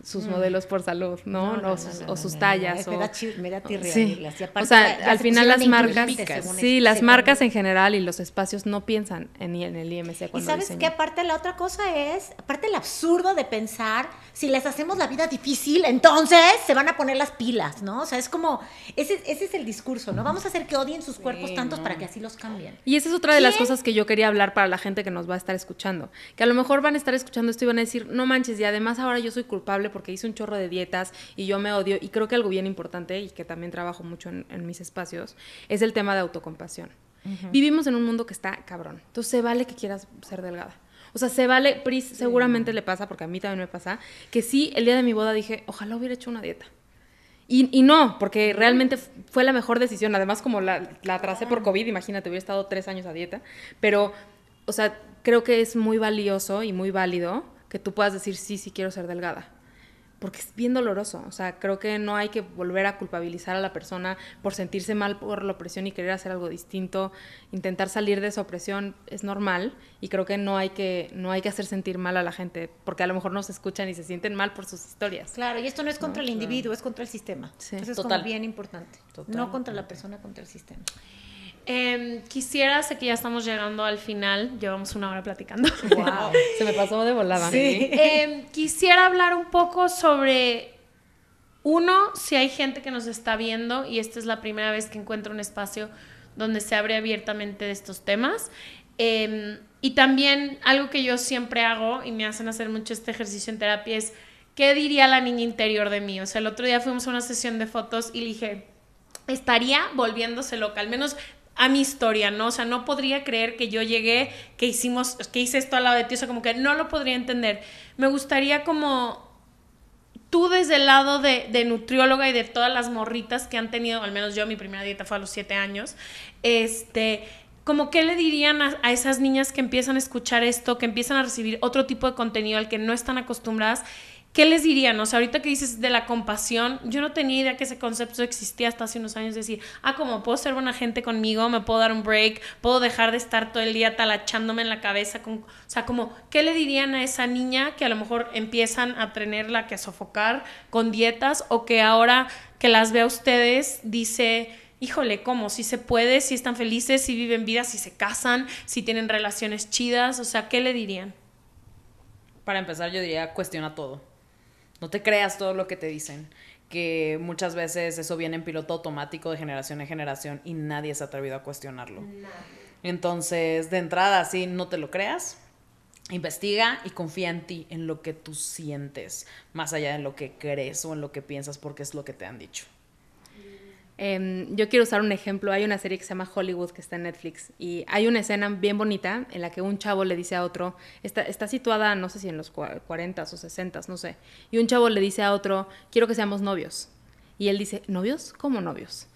sus mm. modelos por salud, ¿no? o, sus, tallas. Me da, o, sí. o sea, al final las marcas, sí, las marcas en general y los espacios no piensan en, en el IMC. Cuando y sabes que aparte la otra cosa es, aparte el absurdo de pensar, si les hacemos la vida difícil, entonces se van a poner las pilas, ¿no? O sea, es como, ese, es el discurso, ¿no? Vamos a hacer que odien sus cuerpos tantos para que así los cambien. Y esa es otra de las cosas que yo quería hablar para la gente que nos va a estar escuchando, que a lo mejor van a estar escuchando esto y van a decir, no manches, y además ahora yo soy culpable porque hice un chorro de dietas y yo me odio. Y creo que algo bien importante y que también trabajo mucho en, mis espacios es el tema de autocompasión. Vivimos en un mundo que está cabrón. Entonces se vale que quieras ser delgada. O sea, se vale, Pris seguramente le pasa, porque a mí también me pasa, que sí, el día de mi boda dije, ojalá hubiera hecho una dieta. Y, no, porque realmente fue la mejor decisión. Además, como la, la por ah. COVID, imagínate, hubiera estado tres años a dieta. Pero, o sea, creo que es muy valioso y muy válido que tú puedas decir, sí, sí quiero ser delgada porque es bien doloroso. O sea, creo que no hay que volver a culpabilizar a la persona por sentirse mal por la opresión y querer hacer algo distinto. Intentar salir de esa opresión es normal y creo que no hay que, no hay que hacer sentir mal a la gente, porque a lo mejor no se escuchan y se sienten mal por sus historias. Claro, y esto no es contra el individuo, es contra el sistema. es como bien importante. No contra la persona, contra el sistema. Em, quisiera, sé que ya estamos llegando al final, llevamos una hora platicando. Wow. Se me pasó de volada. Em, quisiera hablar un poco sobre, uno, si hay gente que nos está viendo y esta es la primera vez que encuentro un espacio donde se abre abiertamente de estos temas. Em, y también algo que yo siempre hago y me hacen hacer mucho este ejercicio en terapia es, ¿qué diría la niña interior de mí? O sea, el otro día fuimos a una sesión de fotos y dije, estaría volviéndose loca, al menos a mi historia, ¿no? O sea, no podría creer que yo llegué, que hicimos, que hice esto al lado de ti, o sea, como que no lo podría entender. Me gustaría como tú desde el lado de, nutrióloga y de todas las morritas que han tenido, al menos yo mi primera dieta fue a los siete años, este, como qué le dirían a, esas niñas que empiezan a escuchar esto, que empiezan a recibir otro tipo de contenido al que no están acostumbradas ¿qué les dirían? O sea, ahorita que dices de la compasión, yo no tenía idea que ese concepto existía hasta hace unos años. Decir, ah, como puedo ser buena gente conmigo, me puedo dar un break, puedo dejar de estar todo el día talachándome en la cabeza. O sea, como, ¿qué le dirían a esa niña que a lo mejor empiezan a tenerla que a sofocar con dietas o que ahora que las ve a ustedes dice, híjole, ¿cómo? Si se puede, si están felices, si viven vidas, si se casan, si tienen relaciones chidas, o sea, ¿qué le dirían? Para empezar, yo diría, cuestiona todo. No te creas todo lo que te dicen que muchas veces eso viene en piloto automático de generación en generación y nadie se ha atrevido a cuestionarlo. Entonces, de entrada, sí, no te lo creas, investiga y confía en ti, en lo que tú sientes, más allá de lo que crees o en lo que piensas porque es lo que te han dicho. Em, yo quiero usar un ejemplo. Hay una serie que se llama Hollywood que está en Netflix y hay una escena bien bonita en la que un chavo le dice a otro, está, situada no sé si en los 40 o 60, no sé, y un chavo le dice a otro, quiero que seamos novios. Y él dice, ¿novios? ¿Cómo novios?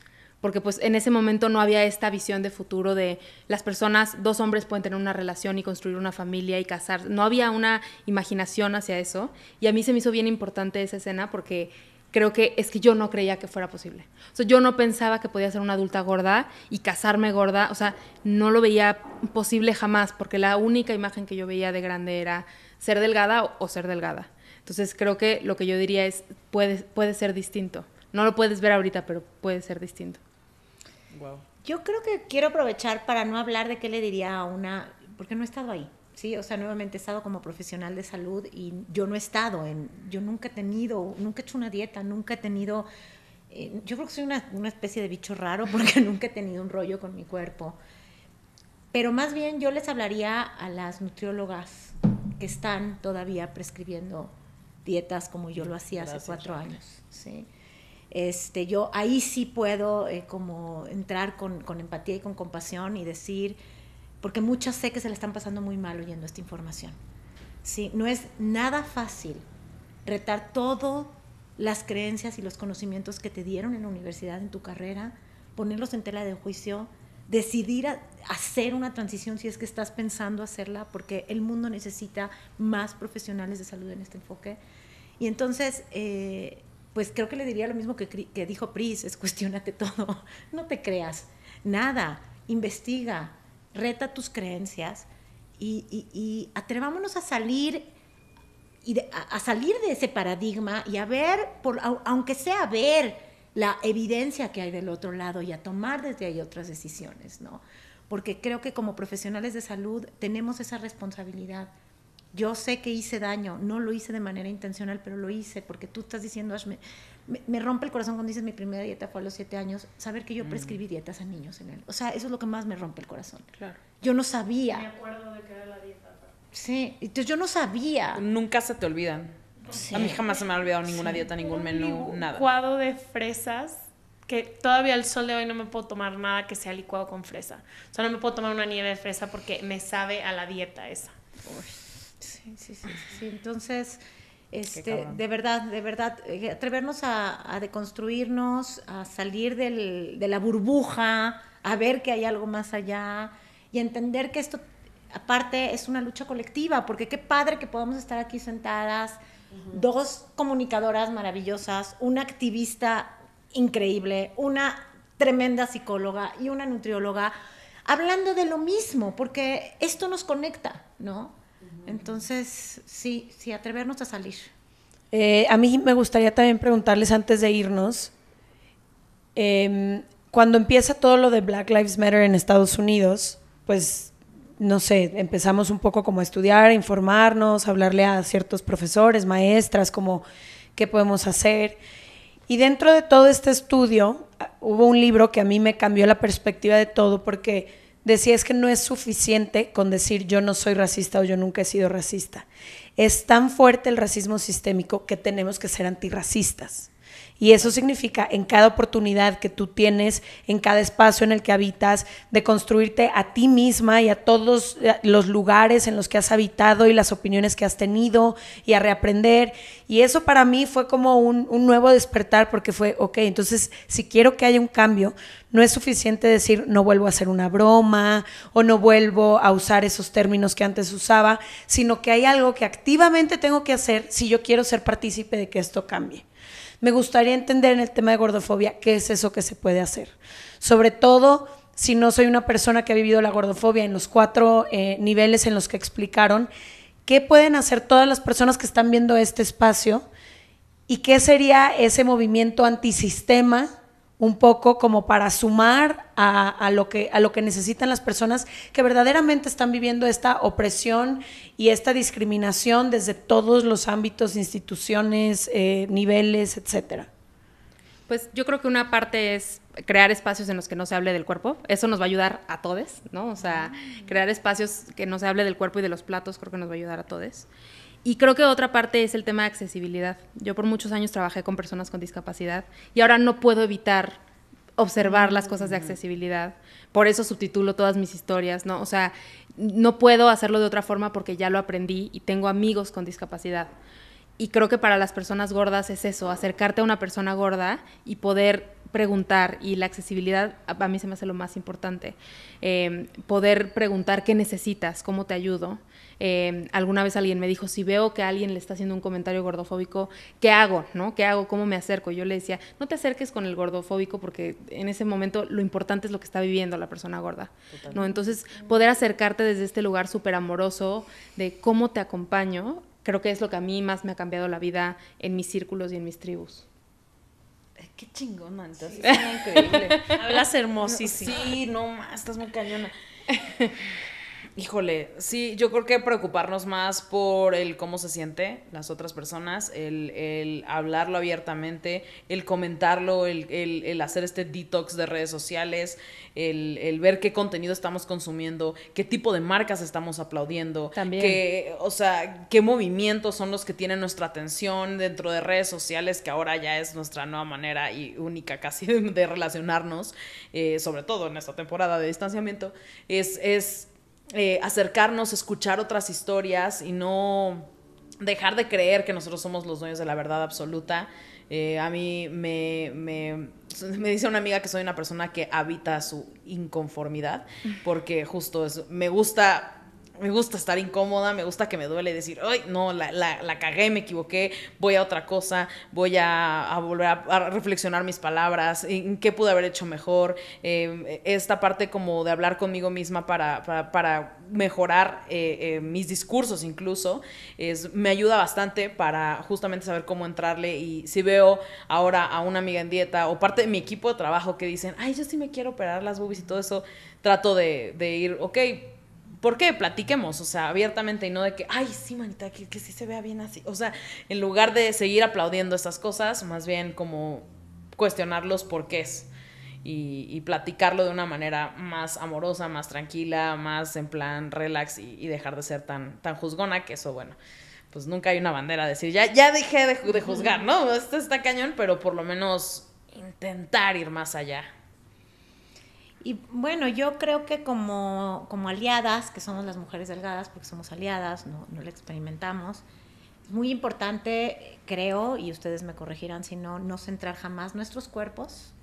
Porque pues en ese momento no había esta visión de futuro de las personas, dos hombres pueden tener una relación y construir una familia y casar. No había una imaginación hacia eso. Y a mí se me hizo bien importante esa escena porque creo que es que yo no creía que fuera posible. O yo no pensaba que podía ser una adulta gorda y casarme gorda. O sea, no lo veía posible jamás, porque la única imagen que yo veía de grande era ser delgada o, ser delgada. Entonces creo que lo que yo diría es, puede, puede ser distinto. No lo puedes ver ahorita, pero puede ser distinto. Wow. Yo creo que quiero aprovechar para no hablar de qué le diría a una, porque no he estado ahí, ¿sí? O sea, nuevamente he estado como profesional de salud y yo no he estado en, yo nunca he tenido, nunca he hecho una dieta, nunca he tenido, eh, yo creo que soy una, una, especie de bicho raro porque nunca he tenido un rollo con mi cuerpo. Pero más bien yo les hablaría a las nutriólogas que están todavía prescribiendo dietas como yo lo hacía hace cuatro años, ¿sí? Este, yo ahí sí puedo eh, como entrar con, con empatía y con compasión y decir, porque muchas sé que se le están pasando muy mal oyendo esta información. ¿sí? No es nada fácil retar todas las creencias y los conocimientos que te dieron en la universidad, en tu carrera, ponerlos en tela de juicio, decidir hacer una transición si es que estás pensando hacerla, porque el mundo necesita más profesionales de salud en este enfoque. Y entonces, eh, pues creo que le diría lo mismo que, que dijo Pris, es cuestionate todo, no te creas, nada, investiga, reta tus creencias y, atrevámonos a salir y de, a, salir de ese paradigma y a ver, por, aunque sea ver la evidencia que hay del otro lado y a tomar desde ahí otras decisiones, ¿no? Porque creo que como profesionales de salud tenemos esa responsabilidad. Yo sé que hice daño, no lo hice de manera intencional, pero lo hice porque tú estás diciendo, hazme, me, rompe el corazón cuando dices mi primera dieta fue a los siete años, saber que yo prescribí dietas a niños en él. O sea, eso es lo que más me rompe el corazón. Claro. Yo no sabía. Me acuerdo de que era la dieta. Sí, entonces yo no sabía. Nunca se te olvidan. Sí. A mí jamás se me ha olvidado ninguna dieta, ningún menú, nada. Un licuado de fresas que todavía al sol de hoy no me puedo tomar nada que sea licuado con fresa. O sea, no me puedo tomar una nieve de fresa porque me sabe a la dieta esa. Sí, sí, sí, sí. Entonces, este, de verdad, de verdad, eh, atrevernos a, deconstruirnos, a salir de la burbuja, a ver que hay algo más allá y entender que esto, aparte, es una lucha colectiva, porque qué padre que podamos estar aquí sentadas, dos comunicadoras maravillosas, una activista increíble, una tremenda psicóloga y una nutrióloga, hablando de lo mismo, porque esto nos conecta, ¿no? Entonces, sí, sí, atrevernos a salir. Eh, a mí me gustaría también preguntarles antes de irnos, em, cuando empieza todo lo de Black Lives Matter en Estados Unidos, pues, no sé, empezamos un poco como a estudiar, a informarnos, a hablarle a ciertos profesores, maestras, como qué podemos hacer. Y dentro de todo este estudio hubo un libro que a mí me cambió la perspectiva de todo porque decía es que no es suficiente con decir yo no soy racista o yo nunca he sido racista. Es tan fuerte el racismo sistémico que tenemos que ser antirracistas. Y eso significa en cada oportunidad que tú tienes, en cada espacio en el que habitas, de construirte a ti misma y a todos eh, los lugares en los que has habitado y las opiniones que has tenido y a reaprender. Y eso para mí fue como un, nuevo despertar porque fue, ok, entonces si quiero que haya un cambio, no es suficiente decir no vuelvo a hacer una broma o no vuelvo a usar esos términos que antes usaba, sino que hay algo que activamente tengo que hacer si yo quiero ser partícipe de que esto cambie. Me gustaría entender en el tema de gordofobia qué es eso que se puede hacer. Sobre todo si no soy una persona que ha vivido la gordofobia en los cuatro eh, niveles en los que explicaron, ¿qué pueden hacer todas las personas que están viendo este espacio? ¿Y qué sería ese movimiento antisistema un poco como para sumar a, lo que, a lo que necesitan las personas que verdaderamente están viviendo esta opresión y esta discriminación desde todos los ámbitos, instituciones, eh, niveles, etcétera. Pues yo creo que una parte es crear espacios en los que no se hable del cuerpo. Eso nos va a ayudar a todos, ¿no? O sea, mm. crear espacios que no se hable del cuerpo y de los platos creo que nos va a ayudar a todos. Y creo que otra parte es el tema de accesibilidad. Yo por muchos años trabajé con personas con discapacidad y ahora no puedo evitar observar las cosas de accesibilidad. Por eso subtitulo todas mis historias, ¿no? O sea, no puedo hacerlo de otra forma porque ya lo aprendí y tengo amigos con discapacidad. Y creo que para las personas gordas es eso, acercarte a una persona gorda y poder preguntar. Y la accesibilidad a mí se me hace lo más importante. Eh, poder preguntar qué necesitas, cómo te ayudo Em, alguna vez alguien me dijo, si veo que alguien le está haciendo un comentario gordofóbico, ¿qué hago? ¿No? ¿Qué hago? ¿Cómo me acerco? Yo le decía, no te acerques con el gordofóbico porque en ese momento lo importante es lo que está viviendo la persona gorda. ¿no? Entonces, poder acercarte desde este lugar súper amoroso de cómo te acompaño, creo que es lo que a mí más me ha cambiado la vida en mis círculos y en mis tribus. Qué chingón, entonces. increíble. Hablas hermosísimo. sí, no más, estás muy cañona. Híjole, sí, yo creo que preocuparnos más por el cómo se siente las otras personas, el, hablarlo abiertamente, el comentarlo, el, hacer este detox de redes sociales, el, ver qué contenido estamos consumiendo, qué tipo de marcas estamos aplaudiendo, También. o sea, qué movimientos son los que tienen nuestra atención dentro de redes sociales, que ahora ya es nuestra nueva manera y única casi de relacionarnos, eh, sobre todo en esta temporada de distanciamiento, es, es eh, acercarnos, escuchar otras historias y no dejar de creer que nosotros somos los dueños de la verdad absoluta. Eh, a mí me, me, dice una amiga que soy una persona que habita su inconformidad, porque justo es, me gusta me gusta estar incómoda, me gusta que me duele decir, ay, no, la, la, la cagué, me equivoqué, voy a otra cosa, voy a, volver a, reflexionar mis palabras, en qué pude haber hecho mejor, em, esta parte como de hablar conmigo misma para, para, mejorar eh, eh, mis discursos incluso, es, me ayuda bastante para justamente saber cómo entrarle y si veo ahora a una amiga en dieta o parte de mi equipo de trabajo que dicen, ay, yo sí me quiero operar las boobies y todo eso, trato de, de ir, ok, ¿Por qué? Platiquemos, o sea, abiertamente y no de que, ay, sí, manita, que, que sí se vea bien así. O sea, en lugar de seguir aplaudiendo estas cosas, más bien como cuestionar los porqués y, y platicarlo de una manera más amorosa, más tranquila, más en plan relax y, dejar de ser tan, tan juzgona, que eso, bueno, pues nunca hay una bandera de decir, ya, ya dejé de, de juzgar, ¿no? Esto está cañón, pero por lo menos intentar ir más allá y bueno, yo creo que como, como aliadas, que somos las mujeres delgadas, porque somos aliadas, no, no experimentamos, es muy importante, creo, y ustedes me corregirán si no, no centrar jamás nuestros cuerpos,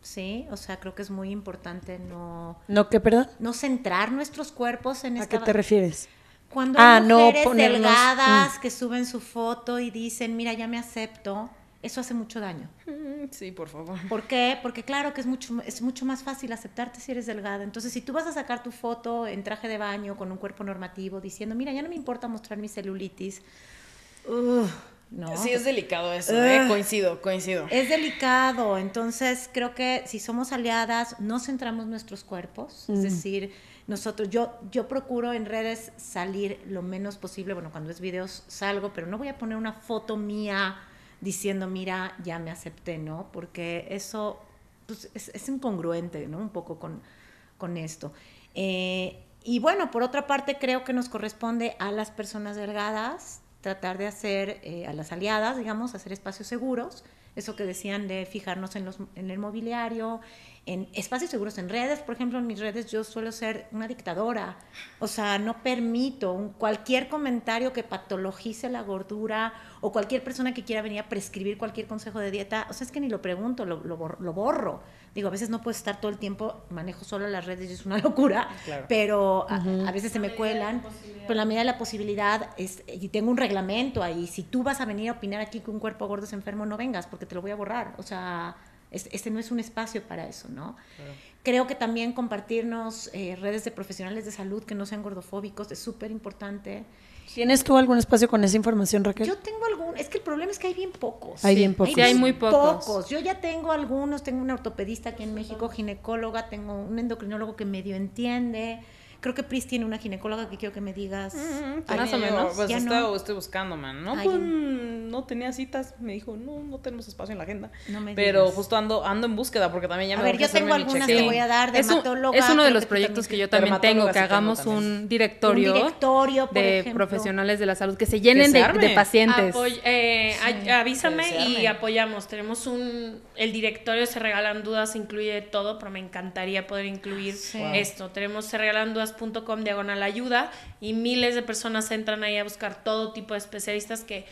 ¿sí? O sea, creo que es muy importante no... ¿No qué, perdón? No centrar nuestros cuerpos en ¿A esta... ¿A qué te refieres? Cuando ah, hay mujeres delgadas mm. que suben su foto y dicen, mira, ya me acepto, eso hace mucho daño. Mm, sí, por favor. ¿Por qué? Porque claro que es mucho, es mucho más fácil aceptarte si eres delgada. Entonces, si tú vas a sacar tu foto en traje de baño con un cuerpo normativo diciendo, mira, ya no me importa mostrar mi celulitis. no. Sí, es delicado eso, ¿eh? coincido, coincido. Es delicado, entonces creo que si somos aliadas, no centramos nuestros cuerpos, es mm. decir, nosotros, yo, yo procuro en redes salir lo menos posible, bueno, cuando es videos salgo, pero no voy a poner una foto mía diciendo, mira, ya me acepté, ¿no? Porque eso pues, es, incongruente, ¿no? Un poco con, con esto. Eh, y bueno, por otra parte, creo que nos corresponde a las personas delgadas tratar de hacer, eh, a las aliadas, digamos, hacer espacios seguros eso que decían de fijarnos en, los, en el mobiliario, en espacios seguros, en redes, por ejemplo, en mis redes yo suelo ser una dictadora, o sea, no permito cualquier comentario que patologice la gordura o cualquier persona que quiera venir a prescribir cualquier consejo de dieta, o sea, es que ni lo pregunto, lo, lo borro. Digo, a veces no puedo estar todo el tiempo, manejo solo las redes y es una locura, pero a, veces se me cuelan. Pero la medida de la posibilidad es, y tengo un reglamento ahí, si tú vas a venir a opinar aquí que un cuerpo gordo es enfermo, no vengas porque te lo voy a borrar. O sea, este no es un espacio para eso, ¿no? Creo que también compartirnos eh, redes de profesionales de salud que no sean gordofóbicos es súper importante. ¿Tienes tú algún espacio con esa información, Raquel? Yo tengo algún, es que el problema es que hay bien pocos. Hay bien pocos. hay muy pocos. pocos. Yo ya tengo algunos, tengo una ortopedista aquí en México, ginecóloga, tengo un endocrinólogo que medio entiende, Creo que Pris tiene una ginecóloga que quiero que me digas. Mm, más o menos. Pues estoy buscando, man. No, pues, no tenía citas. Me dijo, no, no tenemos espacio en la agenda. Pero justo ando, ando en búsqueda porque también ya a me A ver, yo tengo algunas que voy a dar de es, es uno de los proyectos que, yo también tengo, que hagamos un directorio, de profesionales de la salud que se llenen de, pacientes. Eh, avísame y apoyamos. Tenemos un el directorio se regalan dudas, incluye todo, pero me encantaría poder incluir esto. Tenemos se regalan dudas com diagonal ayuda y miles de personas entran ahí a buscar todo tipo de especialistas que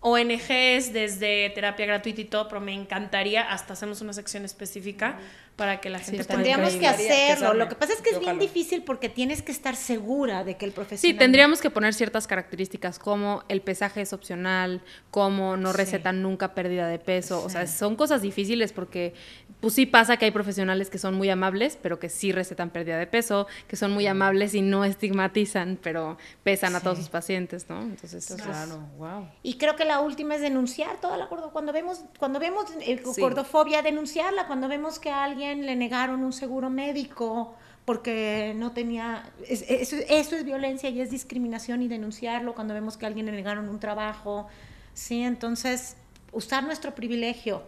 ONGs desde terapia gratuita y todo, pero me encantaría, hasta hacemos una sección específica para que la gente tendríamos que hacerlo lo que pasa es que es bien difícil porque tienes que estar segura de que el profesional sí tendríamos que poner ciertas características como el pesaje es opcional como no recetan nunca pérdida de peso o sea son cosas difíciles porque pues sí pasa que hay profesionales que son muy amables pero que sí recetan pérdida de peso que son muy amables y no estigmatizan pero pesan a todos sus pacientes no entonces claro wow y creo que la última es denunciar toda la cuando vemos cuando vemos el eh, gordofobia denunciarla cuando vemos que alguien le negaron un seguro médico porque no tenía, eso, es violencia y es discriminación y denunciarlo cuando vemos que a alguien le negaron un trabajo, ¿sí? Entonces, usar nuestro privilegio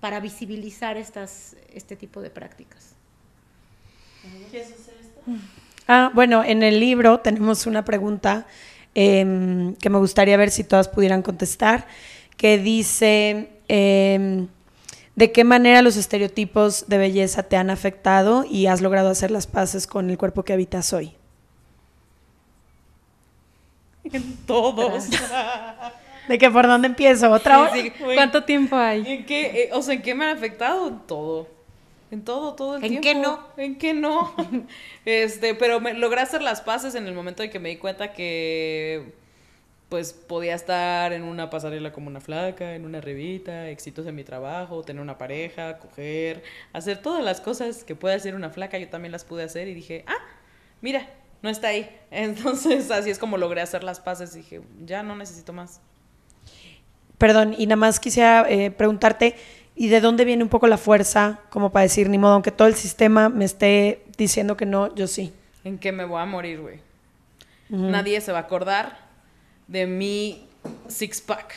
para visibilizar estas, este tipo de prácticas. Ah, bueno, en el libro tenemos una pregunta em, que me gustaría ver si todas pudieran contestar, que dice... Eh, de qué manera los estereotipos de belleza te han afectado y has logrado hacer las paces con el cuerpo que habitas hoy. En todos. ¿De qué? por dónde empiezo? ¿Otra vez? ¿Cuánto tiempo hay? ¿En qué, eh, o sea, ¿en qué me han afectado? En todo. En todo, todo el tiempo. ¿En qué no? ¿En qué no? este, pero logré hacer las paces en el momento en que me di cuenta que pues podía estar en una pasarela como una flaca, en una revita, exitosa en mi trabajo, tener una pareja, coger, hacer todas las cosas que puede hacer una flaca, yo también las pude hacer y dije, ah, mira, no está ahí. Entonces así es como logré hacer las paces y dije, ya no necesito más. Perdón, y nada más quisiera eh, preguntarte, ¿y de dónde viene un poco la fuerza como para decir, ni modo, aunque todo el sistema me esté diciendo que no, yo sí? En que me voy a morir, güey. Nadie se va a acordar, de mi six-pack.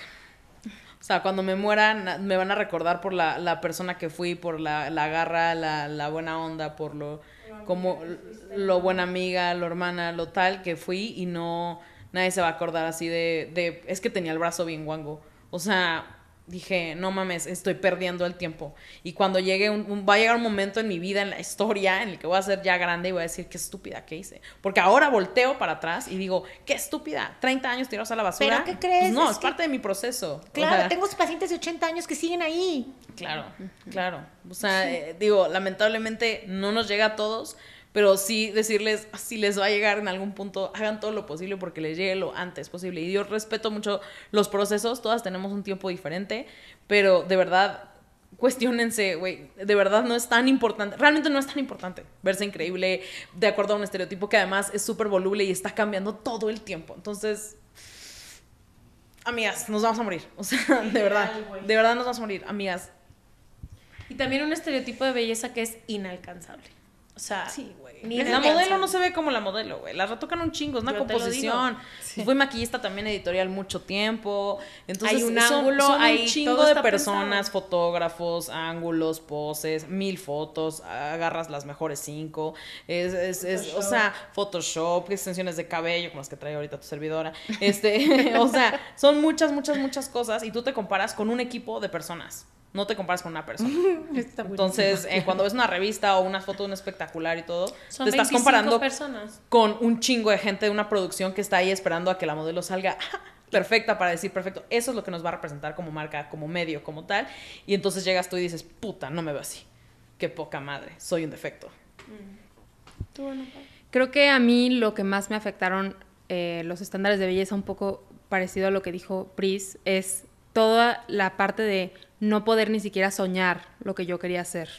O sea, cuando me muera me van a recordar por la, persona que fui, por la, garra, la, buena onda, por lo, como, lo buena amiga, lo hermana, lo tal que fui y no, nadie se va a acordar así de, de es que tenía el brazo bien guango. O sea, dije, no mames, estoy perdiendo el tiempo. Y cuando llegue, un, va a llegar un momento en mi vida, en la historia, en el que voy a ser ya grande y voy a decir, qué estúpida que hice. Porque ahora volteo para atrás y digo, qué estúpida, 30 años tirados a la basura. ¿Pero qué crees? no, es, parte de mi proceso. Claro, tengo pacientes de 80 años que siguen ahí. Claro, claro. O sea, eh, digo, lamentablemente no nos llega a todos, pero sí decirles, si les va a llegar en algún punto, hagan todo lo posible porque les llegue lo antes posible. Y yo respeto mucho los procesos, todas tenemos un tiempo diferente, pero de verdad, cuestionense, güey, de verdad no es tan importante, realmente no es tan importante verse increíble de acuerdo a un estereotipo que además es súper voluble y está cambiando todo el tiempo. Entonces, amigas, nos vamos a morir. O sea, de verdad, de verdad nos vamos a morir, amigas. Y también un estereotipo de belleza que es inalcanzable. O sea, la modelo no se ve como la modelo, güey. La retocan un chingo, es una composición. Fui maquillista también editorial mucho tiempo. Entonces, hay un ángulo, hay un chingo de personas, fotógrafos, ángulos, poses, mil fotos, agarras las mejores cinco. Es, o sea, Photoshop, extensiones de cabello, como las que trae ahorita tu servidora. Este, o sea, son muchas, muchas, muchas cosas y tú te comparas con un equipo de personas no te comparas con una persona. Entonces, eh, cuando ves una revista o una foto de un espectacular y todo, te estás comparando con un chingo de gente de una producción que está ahí esperando a que la modelo salga ¡Ah! perfecta para decir perfecto. Eso es lo que nos va a representar como marca, como medio, como tal. Y entonces llegas tú y dices, puta, no me veo así. Qué poca madre, soy un defecto. Mm. Creo que a mí lo que más me afectaron eh, los estándares de belleza, un poco parecido a lo que dijo Pris, es toda la parte de no poder ni siquiera soñar lo que yo quería hacer.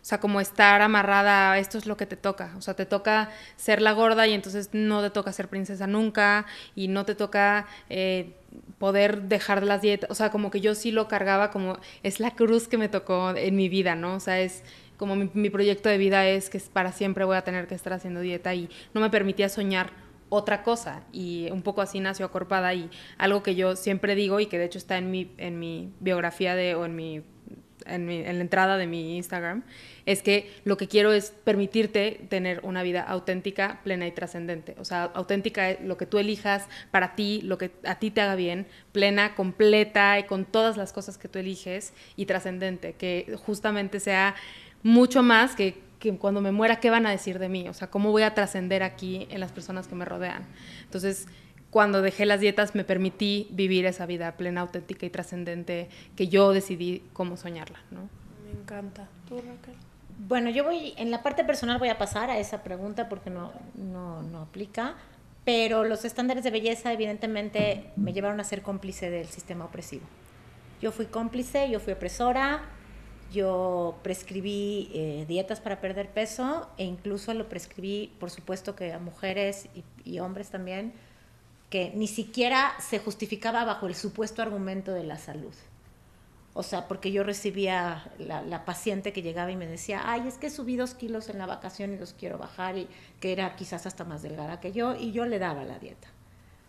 O sea, como estar amarrada, esto es lo que te toca. O sea, te toca ser la gorda y entonces no te toca ser princesa nunca y no te toca eh, poder dejar las dietas. O sea, como que yo sí lo cargaba como es la cruz que me tocó en mi vida, ¿no? O sea, es como mi, mi proyecto de vida es que para siempre voy a tener que estar haciendo dieta y no me permitía soñar otra cosa y un poco así nació Acorpada y algo que yo siempre digo y que de hecho está en mi, en mi biografía de, o en mi, en, en la entrada de mi Instagram, es que lo que quiero es permitirte tener una vida auténtica, plena y trascendente. O sea, auténtica es lo que tú elijas para ti, lo que a ti te haga bien, plena, completa y con todas las cosas que tú eliges y trascendente, que justamente sea mucho más que cuando me muera, ¿qué van a decir de mí? O sea, ¿cómo voy a trascender aquí en las personas que me rodean? Entonces, cuando dejé las dietas, me permití vivir esa vida plena, auténtica y trascendente que yo decidí cómo soñarla, ¿no? Me encanta. ¿Tú, Raquel? Bueno, yo voy, en la parte personal voy a pasar a esa pregunta porque no, no, no aplica, pero los estándares de belleza evidentemente me llevaron a ser cómplice del sistema opresivo. Yo fui cómplice, yo fui opresora, yo prescribí eh, dietas para perder peso e incluso lo prescribí, por supuesto, que a mujeres y, hombres también, que ni siquiera se justificaba bajo el supuesto argumento de la salud. O sea, porque yo recibía la, paciente que llegaba y me decía, ay, es que subí dos kilos en la vacación y los quiero bajar, y que era quizás hasta más delgada que yo, y yo le daba la dieta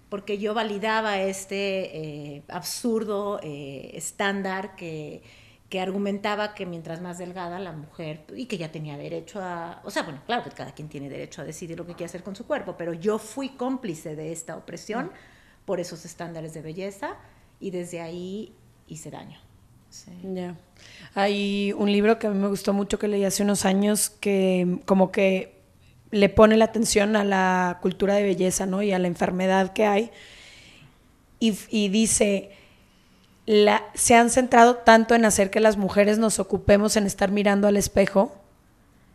porque yo validaba este eh, absurdo eh, estándar que que argumentaba que mientras más delgada la mujer y que ya tenía derecho a, o sea, bueno, claro que cada quien tiene derecho a decidir lo que quiere hacer con su cuerpo, pero yo fui cómplice de esta opresión mm. por esos estándares de belleza y desde ahí hice daño. Sí. Hay un libro que a mí me gustó mucho que leí hace unos años que como que le pone la atención a la cultura de belleza, ¿no? Y a la enfermedad que hay. y, y dice, se han centrado tanto en hacer que las mujeres nos ocupemos en estar mirando al espejo,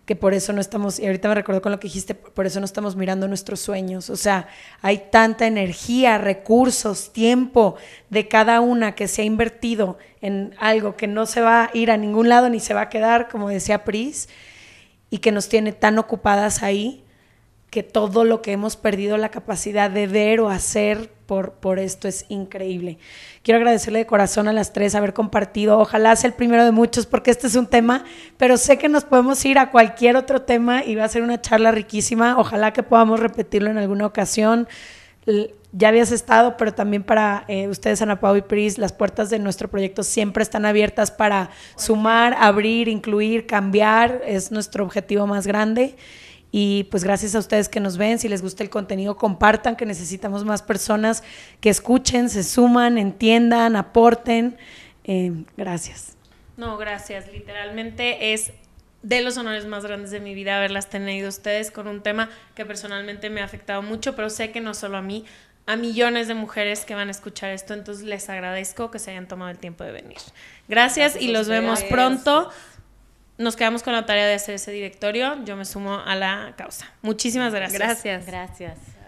que por eso no estamos, y ahorita me recuerdo con lo que dijiste, por eso no estamos mirando nuestros sueños. O sea, hay tanta energía, recursos, tiempo de cada una que se ha invertido en algo que no se va a ir a ningún lado ni se va a quedar, como decía Pris, y que nos tiene tan ocupadas ahí que todo lo que hemos perdido la capacidad de ver o hacer por, por esto es increíble. Quiero agradecerle de corazón a las tres haber compartido. Ojalá sea el primero de muchos porque este es un tema, pero sé que nos podemos ir a cualquier otro tema y va a ser una charla riquísima. Ojalá que podamos repetirlo en alguna ocasión. Ya habías estado, pero también para eh, ustedes, Ana Pau y Pris, las puertas de nuestro proyecto siempre están abiertas para sumar, abrir, incluir, cambiar. Es nuestro objetivo más grande. Y pues gracias a ustedes que nos ven, si les gusta el contenido, compartan, que necesitamos más personas que escuchen, se suman, entiendan, aporten. Eh, gracias. No, gracias. Literalmente es de los honores más grandes de mi vida haberlas tenido ustedes con un tema que personalmente me ha afectado mucho, pero sé que no solo a mí, a millones de mujeres que van a escuchar esto, entonces les agradezco que se hayan tomado el tiempo de venir. Gracias, y los vemos pronto. Nos quedamos con la tarea de hacer ese directorio. Yo me sumo a la causa. Muchísimas gracias. Gracias. Gracias.